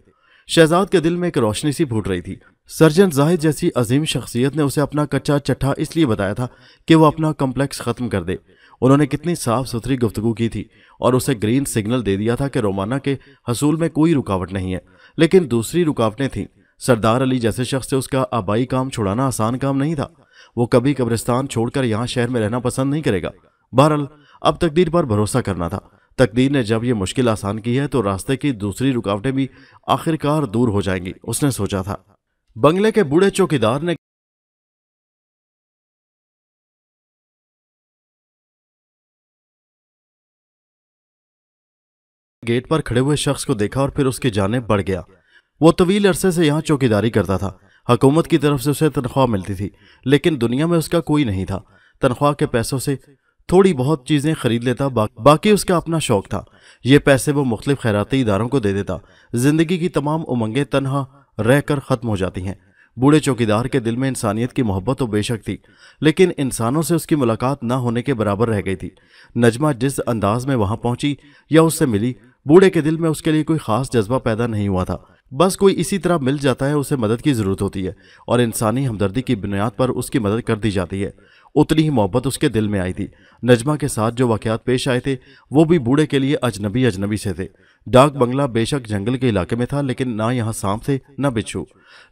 शहजाद के दिल में एक रोशनी सी फूट रही थी सर्जन जाहिद जैसी अजीम शख्सियत ने उसे अपना कच्चा चट्ठा इसलिए बताया था कि वह अपना कम्प्लेक्स ख़त्म कर दे उन्होंने कितनी साफ सुथरी गुफ्तु की थी और उसे ग्रीन सिग्नल दे दिया था कि रोमाना के हसूल में कोई रुकावट नहीं है लेकिन दूसरी रुकावटें थीं सरदार अली जैसे शख्स से उसका आबाई काम छुड़ाना आसान काम नहीं था वो कभी कब्रिस्तान छोड़कर यहाँ शहर में रहना पसंद नहीं करेगा बहरहाल अब तकदीर पर भरोसा करना था तकदीर ने जब यह मुश्किल आसान की है तो रास्ते की दूसरी रुकावटें भी आखिरकार दूर हो जाएंगी उसने सोचा था बंगले के बूढ़े चौकीदार ने गेट पर खड़े हुए शख्स को देखा और फिर उसकी जाने बढ़ गया वो तवील अरसे से यहाँ चौकीदारी करता था हकूमत की तरफ से उसे तनख्वाह मिलती थी लेकिन दुनिया में उसका कोई नहीं था तनख्वाह के पैसों से थोड़ी बहुत चीज़ें खरीद लेता बा, बाकी उसका अपना शौक था ये पैसे वो मुख्तु खैराती इदारों को दे देता ज़िंदगी की तमाम उमंगें तनहा रह कर ख़त्म हो जाती हैं बूढ़े चौकीदार के दिल में इंसानियत की मोहब्बत तो बेशक थी लेकिन इंसानों से उसकी मुलाकात ना होने के बराबर रह गई थी नजमा जिस अंदाज में वहां पहुंची या उससे मिली बूढ़े के दिल में उसके लिए कोई खास जज्बा पैदा नहीं हुआ था बस कोई इसी तरह मिल जाता है उसे मदद की ज़रूरत होती है और इंसानी हमदर्दी की बुनियाद पर उसकी मदद कर दी जाती है उतनी ही मोहब्बत उसके दिल में आई थी नजमा के साथ जो वाक़ात पेश आए थे वो भी बूढ़े के लिए अजनबी अजनबी से थे डाक बंगला बेशक जंगल के इलाके में था लेकिन ना यहाँ सांप थे ना बिच्छू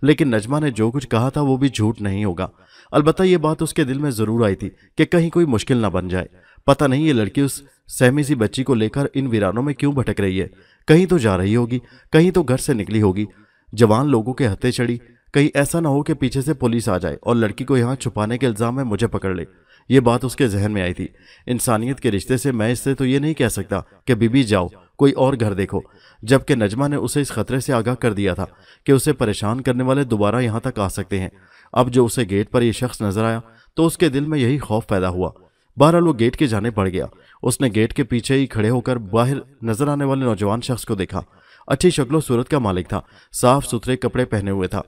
लेकिन नजमा ने जो कुछ कहा था वो भी झूठ नहीं होगा अलबत्त ये बात उसके दिल में ज़रूर आई थी कि कहीं कोई मुश्किल ना बन जाए पता नहीं ये लड़की उस सहमी सी बच्ची को लेकर इन वीरानों में क्यों भटक रही है कहीं तो जा रही होगी कहीं तो घर से निकली होगी जवान लोगों के हथे चढ़ी कहीं ऐसा ना हो कि पीछे से पुलिस आ जाए और लड़की को यहाँ छुपाने के इल्ज़ाम में मुझे पकड़ ले ये बात उसके जहन में आई थी इंसानियत के रिश्ते से मैं इससे तो ये नहीं कह सकता कि बीबी जाओ कोई और घर देखो जबकि नजमा ने उसे इस खतरे से आगाह कर दिया था कि उसे परेशान करने वाले दोबारा यहाँ तक आ सकते हैं अब जो उसे गेट पर यह शख्स नजर आया तो उसके दिल में यही खौफ पैदा हुआ बहरहाल वो गेट के जाने पड़ गया उसने गेट के पीछे ही खड़े होकर बाहर नजर आने वाले नौजवान शख्स को देखा अच्छी शक्लो सूरत का मालिक था साफ सुथरे कपड़े पहने हुए था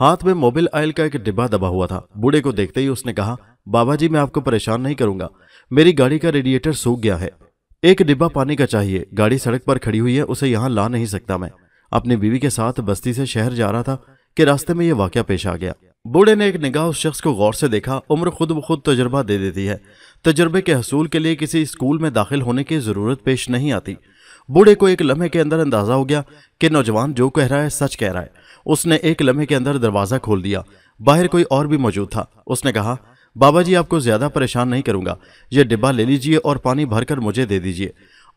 हाथ में मोबिल ऑयल का एक डिब्बा दबा हुआ था बूढ़े को देखते ही उसने कहा बाबा जी मैं आपको परेशान नहीं करूंगा मेरी गाड़ी का रेडिएटर सूख गया है एक डिब्बा पानी का चाहिए गाड़ी सड़क पर खड़ी हुई है उसे यहाँ ला नहीं सकता मैं अपनी बीवी के साथ बस्ती से शहर जा रहा था कि रास्ते में यह वाक्य पेश आ गया बूढ़े ने एक निगाह उस शख्स को गौर से देखा उम्र खुद ब खुद तजर्बा दे देती है तजर्बे के हसूल के लिए किसी स्कूल में दाखिल होने की ज़रूरत पेश नहीं आती बूढ़े को एक लम्हे के अंदर अंदाज़ा हो गया कि नौजवान जो कह रहा है सच कह रहा है उसने एक लम्हे के अंदर दरवाज़ा खोल दिया बाहर कोई और भी मौजूद था उसने कहा बाबा जी आपको ज़्यादा परेशान नहीं करूँगा ये डिब्बा ले लीजिए और पानी भरकर मुझे दे दीजिए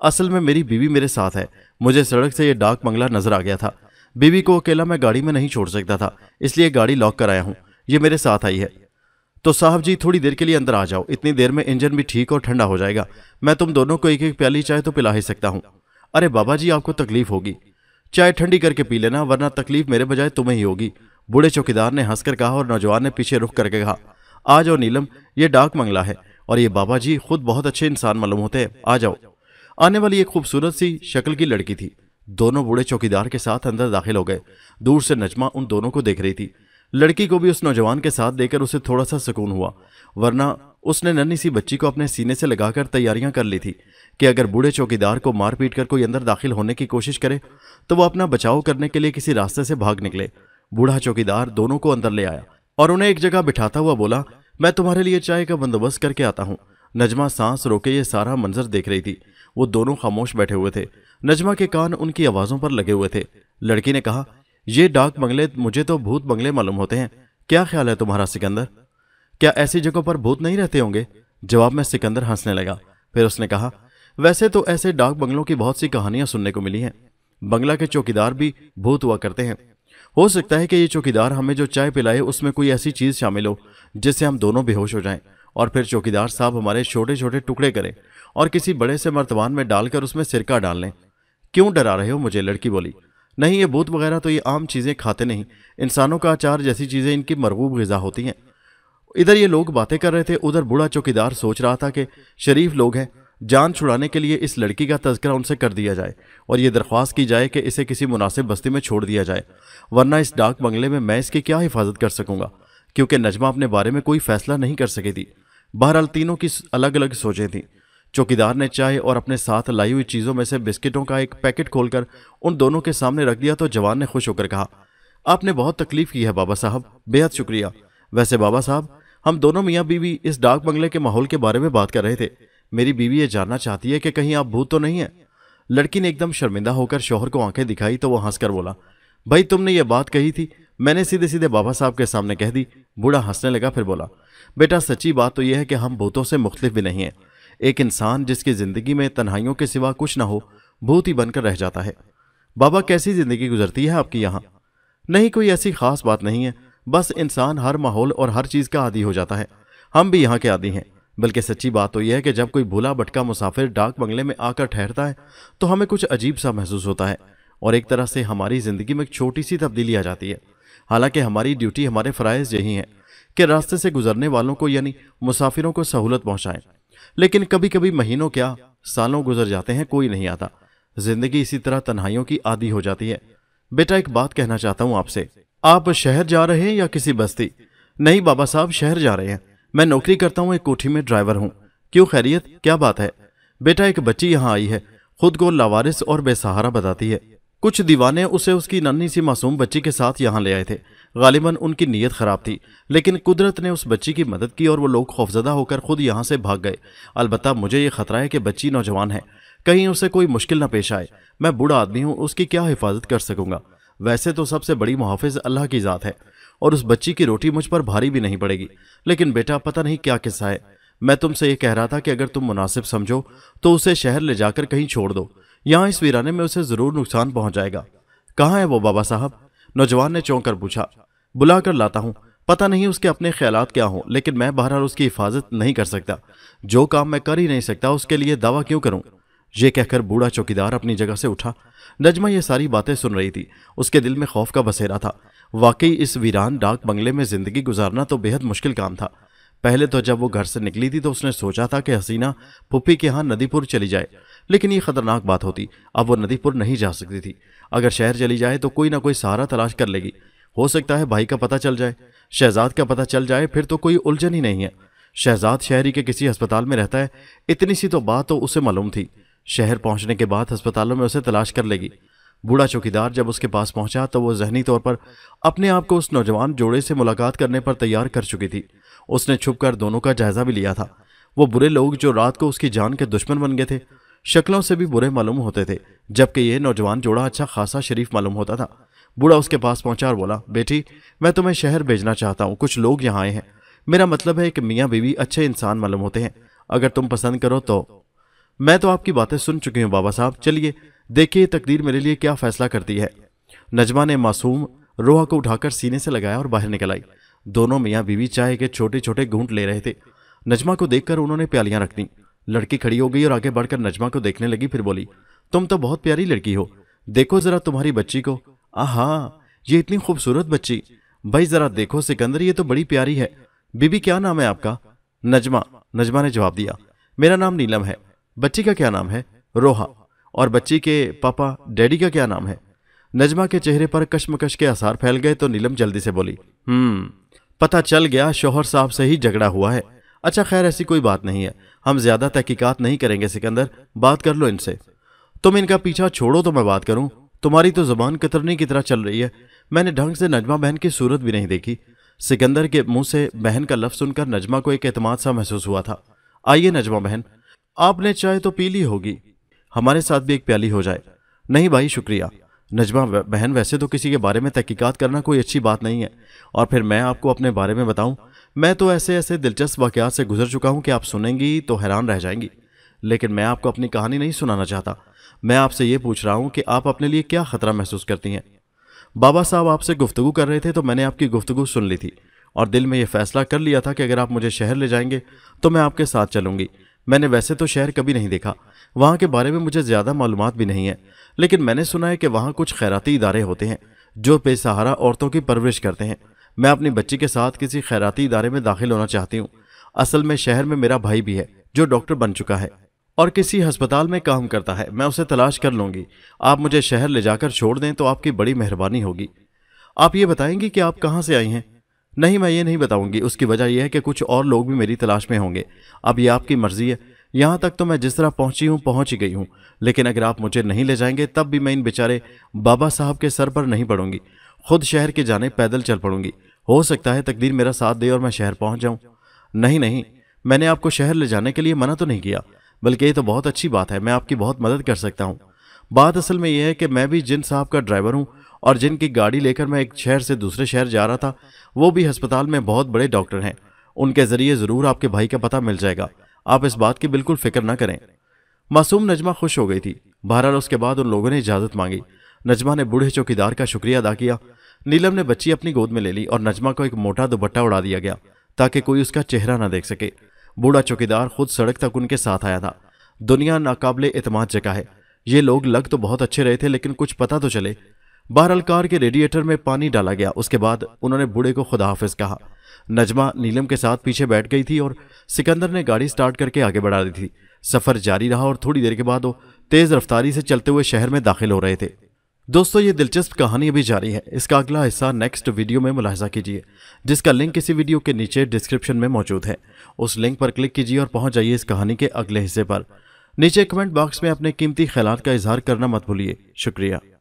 असल में मेरी बीवी मेरे साथ है मुझे सड़क से यह डाक बंगला नजर आ गया था बीवी को अकेला मैं गाड़ी में नहीं छोड़ सकता था इसलिए गाड़ी लॉक कर आया हूँ ये मेरे साथ आई है तो साहब जी थोड़ी देर के लिए अंदर आ जाओ इतनी देर में इंजन भी ठीक और ठंडा हो जाएगा मैं तुम दोनों को एक एक प्याली चाय तो पिला ही सकता हूँ अरे बाबा जी आपको तकलीफ होगी चाय ठंडी करके पी लेना वरना तकलीफ मेरे बजाय तुम्हें ही होगी बूढ़े चौकीदार ने हंसकर कहा और नौजवान ने पीछे रुख करके कहा आ जाओ नीलम ये डाक मंगला है और ये बाबा जी खुद बहुत अच्छे इंसान मालूम होते हैं आ जाओ आने वाली एक खूबसूरत सी शक्ल की लड़की थी दोनों बूढ़े चौकीदार के साथ अंदर दाखिल हो गए दूर से नजमा उन दोनों को देख रही थी लड़की को भी उस नौजवान के साथ देकर उसे थोड़ा सा सुकून हुआ वरना उसने नन्ही सी बच्ची को अपने सीने से लगाकर तैयारियां कर ली थी कि अगर बूढ़े चौकीदार को मार पीट कर कोई अंदर दाखिल होने की कोशिश करे तो वह अपना बचाव करने के लिए किसी रास्ते से भाग निकले बूढ़ा चौकीदार दोनों को अंदर ले आया और उन्हें एक जगह बिठाता हुआ बोला मैं तुम्हारे लिए चाय का बंदोबस्त करके आता हूँ नजमा सांस रोके ये सारा मंजर देख रही थी वो दोनों खामोश बैठे हुए थे नजमा के कान उनकी आवाज़ों पर लगे हुए थे लड़की ने कहा यह डाक बंगले मुझे तो भूत बंगले मालूम होते हैं क्या ख्याल है तुम्हारा सिकंदर क्या ऐसी जगहों पर भूत नहीं रहते होंगे जवाब में सिकंदर हंसने लगा फिर उसने कहा वैसे तो ऐसे डाक बंगलों की बहुत सी कहानियां सुनने को मिली हैं बंगला के चौकीदार भी भूत हुआ करते हैं हो सकता है कि ये चौकीदार हमें जो चाय पिलाए उसमें कोई ऐसी चीज़ शामिल हो जिससे हम दोनों बेहोश हो जाएं और फिर चौकीदार साहब हमारे छोटे छोटे टुकड़े करें और किसी बड़े से मर्तबान में डालकर उसमें सिरका डाल लें क्यों डरा रहे हो मुझे लड़की बोली नहीं ये भूत वगैरह तो ये आम चीज़ें खाते नहीं इंसानों का अचार जैसी चीज़ें इनकी मरबूब गज़ा होती हैं इधर ये लोग बातें कर रहे थे उधर बूढ़ा चौकीदार सोच रहा था कि शरीफ लोग हैं जान छुड़ाने के लिए इस लड़की का तस्करा उनसे कर दिया जाए और ये दरख्वास्त की जाए कि इसे किसी मुनासिब बस्ती में छोड़ दिया जाए वरना इस डाक बंगले में मैं इसकी क्या हिफाजत कर सकूँगा क्योंकि नजमा अपने बारे में कोई फैसला नहीं कर सकी थी बहरहाल तीनों की अलग अलग सोचें थीं चौकीदार ने चाय और अपने साथ लाई हुई चीज़ों में से बिस्किटों का एक पैकेट खोलकर उन दोनों के सामने रख दिया तो जवान ने खुश होकर कहा आपने बहुत तकलीफ़ की है बाबा साहब बेहद शुक्रिया वैसे बाबा साहब हम दोनों मियाँ बीवी इस डाक बंगले के माहौल के बारे में बात कर रहे थे मेरी बीवी ये जानना चाहती है कि कहीं आप भूत तो नहीं है लड़की ने एकदम शर्मिंदा होकर शोहर को आंखें दिखाई तो वो हंसकर बोला भाई तुमने ये बात कही थी मैंने सीधे सीधे बाबा साहब के सामने कह दी बूढ़ा हंसने लगा फिर बोला बेटा सच्ची बात तो यह है कि हम भूतों से मुख्तलिफ भी नहीं हैं एक इंसान जिसकी ज़िंदगी में तन्हाइयों के सिवा कुछ ना हो भूत ही बनकर रह जाता है बाबा कैसी ज़िंदगी गुजरती है आपकी यहाँ नहीं कोई ऐसी खास बात नहीं है बस इंसान हर माहौल और हर चीज़ का आदि हो जाता है हम भी यहाँ के आदि हैं बल्कि सच्ची बात तो यह है कि जब कोई भूला भटका मुसाफिर डाक बंगले में आकर ठहरता है तो हमें कुछ अजीब सा महसूस होता है और एक तरह से हमारी ज़िंदगी में एक छोटी सी तब्दीली आ जाती है हालांकि हमारी ड्यूटी हमारे फरज़ यही है कि रास्ते से गुजरने वालों को यानी मुसाफिरों को सहूलत पहुँचाएँ लेकिन कभी कभी महीनों क्या सालों गुजर जाते हैं कोई नहीं आता ज़िंदगी इसी तरह तन्हाइयों की आदि हो जाती है बेटा एक बात कहना चाहता हूँ आपसे आप शहर जा रहे हैं या किसी बस्ती नहीं बाबा साहब शहर जा रहे हैं मैं नौकरी करता हूँ एक कोठी में ड्राइवर हूँ क्यों खैरियत क्या बात है बेटा एक बच्ची यहाँ आई है खुद को लावारिस और बेसहारा बताती है कुछ दीवाने उसे उसकी नन्ही सी मासूम बच्ची के साथ यहाँ ले आए थे गालिबा उनकी नीयत ख़राब थी लेकिन कुदरत ने उस बच्ची की मदद की और वो लोग खौफजदा होकर खुद यहाँ से भाग गए अलबत्त मुझे ये ख़तरा है कि बच्ची नौजवान है कहीं उसे कोई मुश्किल ना पेश आए मैं बूढ़ा आदमी हूँ उसकी क्या हिफाजत कर सकूँगा वैसे तो सबसे बड़ी मुहाफिज अल्लाह की ज़ात है और उस बच्ची की रोटी मुझ पर भारी भी नहीं पड़ेगी लेकिन बेटा पता नहीं क्या किस्सा है मैं तुमसे ये कह रहा था कि अगर तुम मुनासिब समझो तो उसे शहर ले जाकर कहीं छोड़ दो यहाँ इस वीराने में उसे ज़रूर नुकसान पहुँच जाएगा कहाँ है वो बाबा साहब नौजवान ने चौंक कर पूछा बुला कर लाता हूँ पता नहीं उसके अपने ख्याल क्या हों लेकिन मैं बहरहाल उसकी हिफाजत नहीं कर सकता जो काम मैं कर ही नहीं सकता उसके लिए दावा क्यों करूँ ये कहकर बूढ़ा चौकीदार अपनी जगह से उठा नजमा ये सारी बातें सुन रही थी उसके दिल में खौफ का बसेरा था वाकई इस वीरान डाक बंगले में ज़िंदगी गुजारना तो बेहद मुश्किल काम था पहले तो जब वो घर से निकली थी तो उसने सोचा था कि हसीना पुप्पी के यहाँ नदीपुर चली जाए लेकिन ये खतरनाक बात होती अब वो नदीपुर नहीं जा सकती थी अगर शहर चली जाए तो कोई ना कोई सहारा तलाश कर लेगी हो सकता है भाई का पता चल जाए शहजाद का पता चल जाए फिर तो कोई उलझन ही नहीं है शहजाद शहरी के किसी अस्पताल में रहता है इतनी सी तो बात तो उसे मालूम थी शहर पहुंचने के बाद अस्पतालों में उसे तलाश कर लेगी बूढ़ा चौकीदार जब उसके पास पहुंचा तो वो जहनी तौर पर अपने आप को उस नौजवान जोड़े से मुलाकात करने पर तैयार कर चुकी थी उसने छुपकर दोनों का जायजा भी लिया था वो बुरे लोग जो रात को उसकी जान के दुश्मन बन गए थे शक्लों से भी बुरे मालूम होते थे जबकि ये नौजवान जोड़ा अच्छा खासा शरीफ मालूम होता था बूढ़ा उसके पास पहुंचा और बोला बेटी मैं तुम्हें शहर भेजना चाहता हूँ कुछ लोग यहाँ आए हैं मेरा मतलब है कि मियाँ बीवी अच्छे इंसान मालूम होते हैं अगर तुम पसंद करो तो मैं तो आपकी बातें सुन चुकी हूँ बाबा साहब चलिए देखिए तकदीर मेरे लिए क्या फैसला करती है नजमा ने मासूम रोहा को उठाकर सीने से लगाया और बाहर निकल आई दोनों मियाँ बीवी चाय के छोटे छोटे घूंट ले रहे थे नजमा को देखकर उन्होंने प्यालियाँ रख दी लड़की खड़ी हो गई और आगे बढ़कर नजमा को देखने लगी फिर बोली तुम तो बहुत प्यारी लड़की हो देखो जरा तुम्हारी बच्ची को आहा ये इतनी खूबसूरत बच्ची भाई जरा देखो सिकंदर ये तो बड़ी प्यारी है बीबी क्या नाम है आपका नजमा नजमा ने जवाब दिया मेरा नाम नीलम है बच्ची का क्या नाम है रोहा और बच्ची के पापा डैडी का क्या नाम है नजमा के चेहरे पर कश्मकश के आसार फैल गए तो नीलम जल्दी से बोली हम्म पता चल गया शोहर साहब से ही झगड़ा हुआ है अच्छा खैर ऐसी कोई बात नहीं है हम ज्यादा तहकीकात नहीं करेंगे सिकंदर बात कर लो इनसे तुम इनका पीछा छोड़ो तो मैं बात करूं तुम्हारी तो जुबान कतरनी की तरह चल रही है मैंने ढंग से नजमा बहन की सूरत भी नहीं देखी सिकंदर के मुंह से बहन का लफ्ज सुनकर नजमा को एक एतमाद सा महसूस हुआ था आइए नजमा बहन आपने चाय तो पी ली होगी हमारे साथ भी एक प्याली हो जाए नहीं भाई शुक्रिया नजमा बहन वैसे तो किसी के बारे में तहकीकात करना कोई अच्छी बात नहीं है और फिर मैं आपको अपने बारे में बताऊं मैं तो ऐसे ऐसे दिलचस्प वाक़ात से गुजर चुका हूं कि आप सुनेंगी तो हैरान रह जाएंगी लेकिन मैं आपको अपनी कहानी नहीं सुनाना चाहता मैं आपसे ये पूछ रहा हूँ कि आप अपने लिए क्या ख़तरा महसूस करती हैं बाबा साहब आपसे गुफ्तु कर रहे थे तो मैंने आपकी गुफ्तु सुन ली थी और दिल में यह फैसला कर लिया था कि अगर आप मुझे शहर ले जाएंगे तो मैं आपके साथ चलूँगी मैंने वैसे तो शहर कभी नहीं देखा वहाँ के बारे में मुझे ज़्यादा मालूम भी नहीं है लेकिन मैंने सुना है कि वहाँ कुछ खैराती इदारे होते हैं जो बेसहारा औरतों की परवरिश करते हैं मैं अपनी बच्ची के साथ किसी खैराती इदारे में दाखिल होना चाहती हूँ असल में शहर में मेरा भाई भी है जो डॉक्टर बन चुका है और किसी अस्पताल में काम करता है मैं उसे तलाश कर लूँगी आप मुझे शहर ले जाकर छोड़ दें तो आपकी बड़ी मेहरबानी होगी आप ये बताएंगी कि आप कहाँ से आई हैं नहीं मैं ये नहीं बताऊंगी उसकी वजह यह है कि कुछ और लोग भी मेरी तलाश में होंगे अब ये आपकी मर्ज़ी है यहाँ तक तो मैं जिस तरह पहुँची हूँ पहुँच ही गई हूँ लेकिन अगर आप मुझे नहीं ले जाएंगे तब भी मैं इन बेचारे बाबा साहब के सर पर नहीं पड़ूंगी खुद शहर के जाने पैदल चल पड़ूंगी हो सकता है तकदीर मेरा साथ दे और मैं शहर पहुँच जाऊँ नहीं नहीं मैंने आपको शहर ले जाने के लिए मना तो नहीं किया बल्कि ये तो बहुत अच्छी बात है मैं आपकी बहुत मदद कर सकता हूँ बात असल में यह है कि मैं भी जिन साहब का ड्राइवर हूँ और जिनकी गाड़ी लेकर मैं एक शहर से दूसरे शहर जा रहा था वो भी अस्पताल में बहुत बड़े डॉक्टर हैं उनके ज़रिए ज़रूर आपके भाई का पता मिल जाएगा आप इस बात की बिल्कुल फिक्र ना करें मासूम नजमा खुश हो गई थी बहरहाल उसके बाद उन लोगों ने इजाज़त मांगी नजमा ने बूढ़े चौकीदार का शुक्रिया अदा किया नीलम ने बच्ची अपनी गोद में ले ली और नजमा को एक मोटा दुपट्टा उड़ा दिया गया ताकि कोई उसका चेहरा ना देख सके बूढ़ा चौकीदार खुद सड़क तक उनके साथ आया था दुनिया नाकाबले अतमाद जगह है ये लोग लग तो बहुत अच्छे रहे थे लेकिन कुछ पता तो चले बहरहाल कार के रेडिएटर में पानी डाला गया उसके बाद उन्होंने बूढ़े को हाफिज कहा नजमा नीलम के साथ पीछे बैठ गई थी और सिकंदर ने गाड़ी स्टार्ट करके आगे बढ़ा दी थी सफ़र जारी रहा और थोड़ी देर के बाद वो तेज़ रफ्तारी से चलते हुए शहर में दाखिल हो रहे थे दोस्तों ये दिलचस्प कहानी अभी जारी है इसका अगला हिस्सा नेक्स्ट वीडियो में मुलाहजा कीजिए जिसका लिंक इसी वीडियो के नीचे डिस्क्रिप्शन में मौजूद है उस लिंक पर क्लिक कीजिए और पहुंच जाइए इस कहानी के अगले हिस्से पर नीचे कमेंट बॉक्स में अपने कीमती ख्याल का इजहार करना मत भूलिए शुक्रिया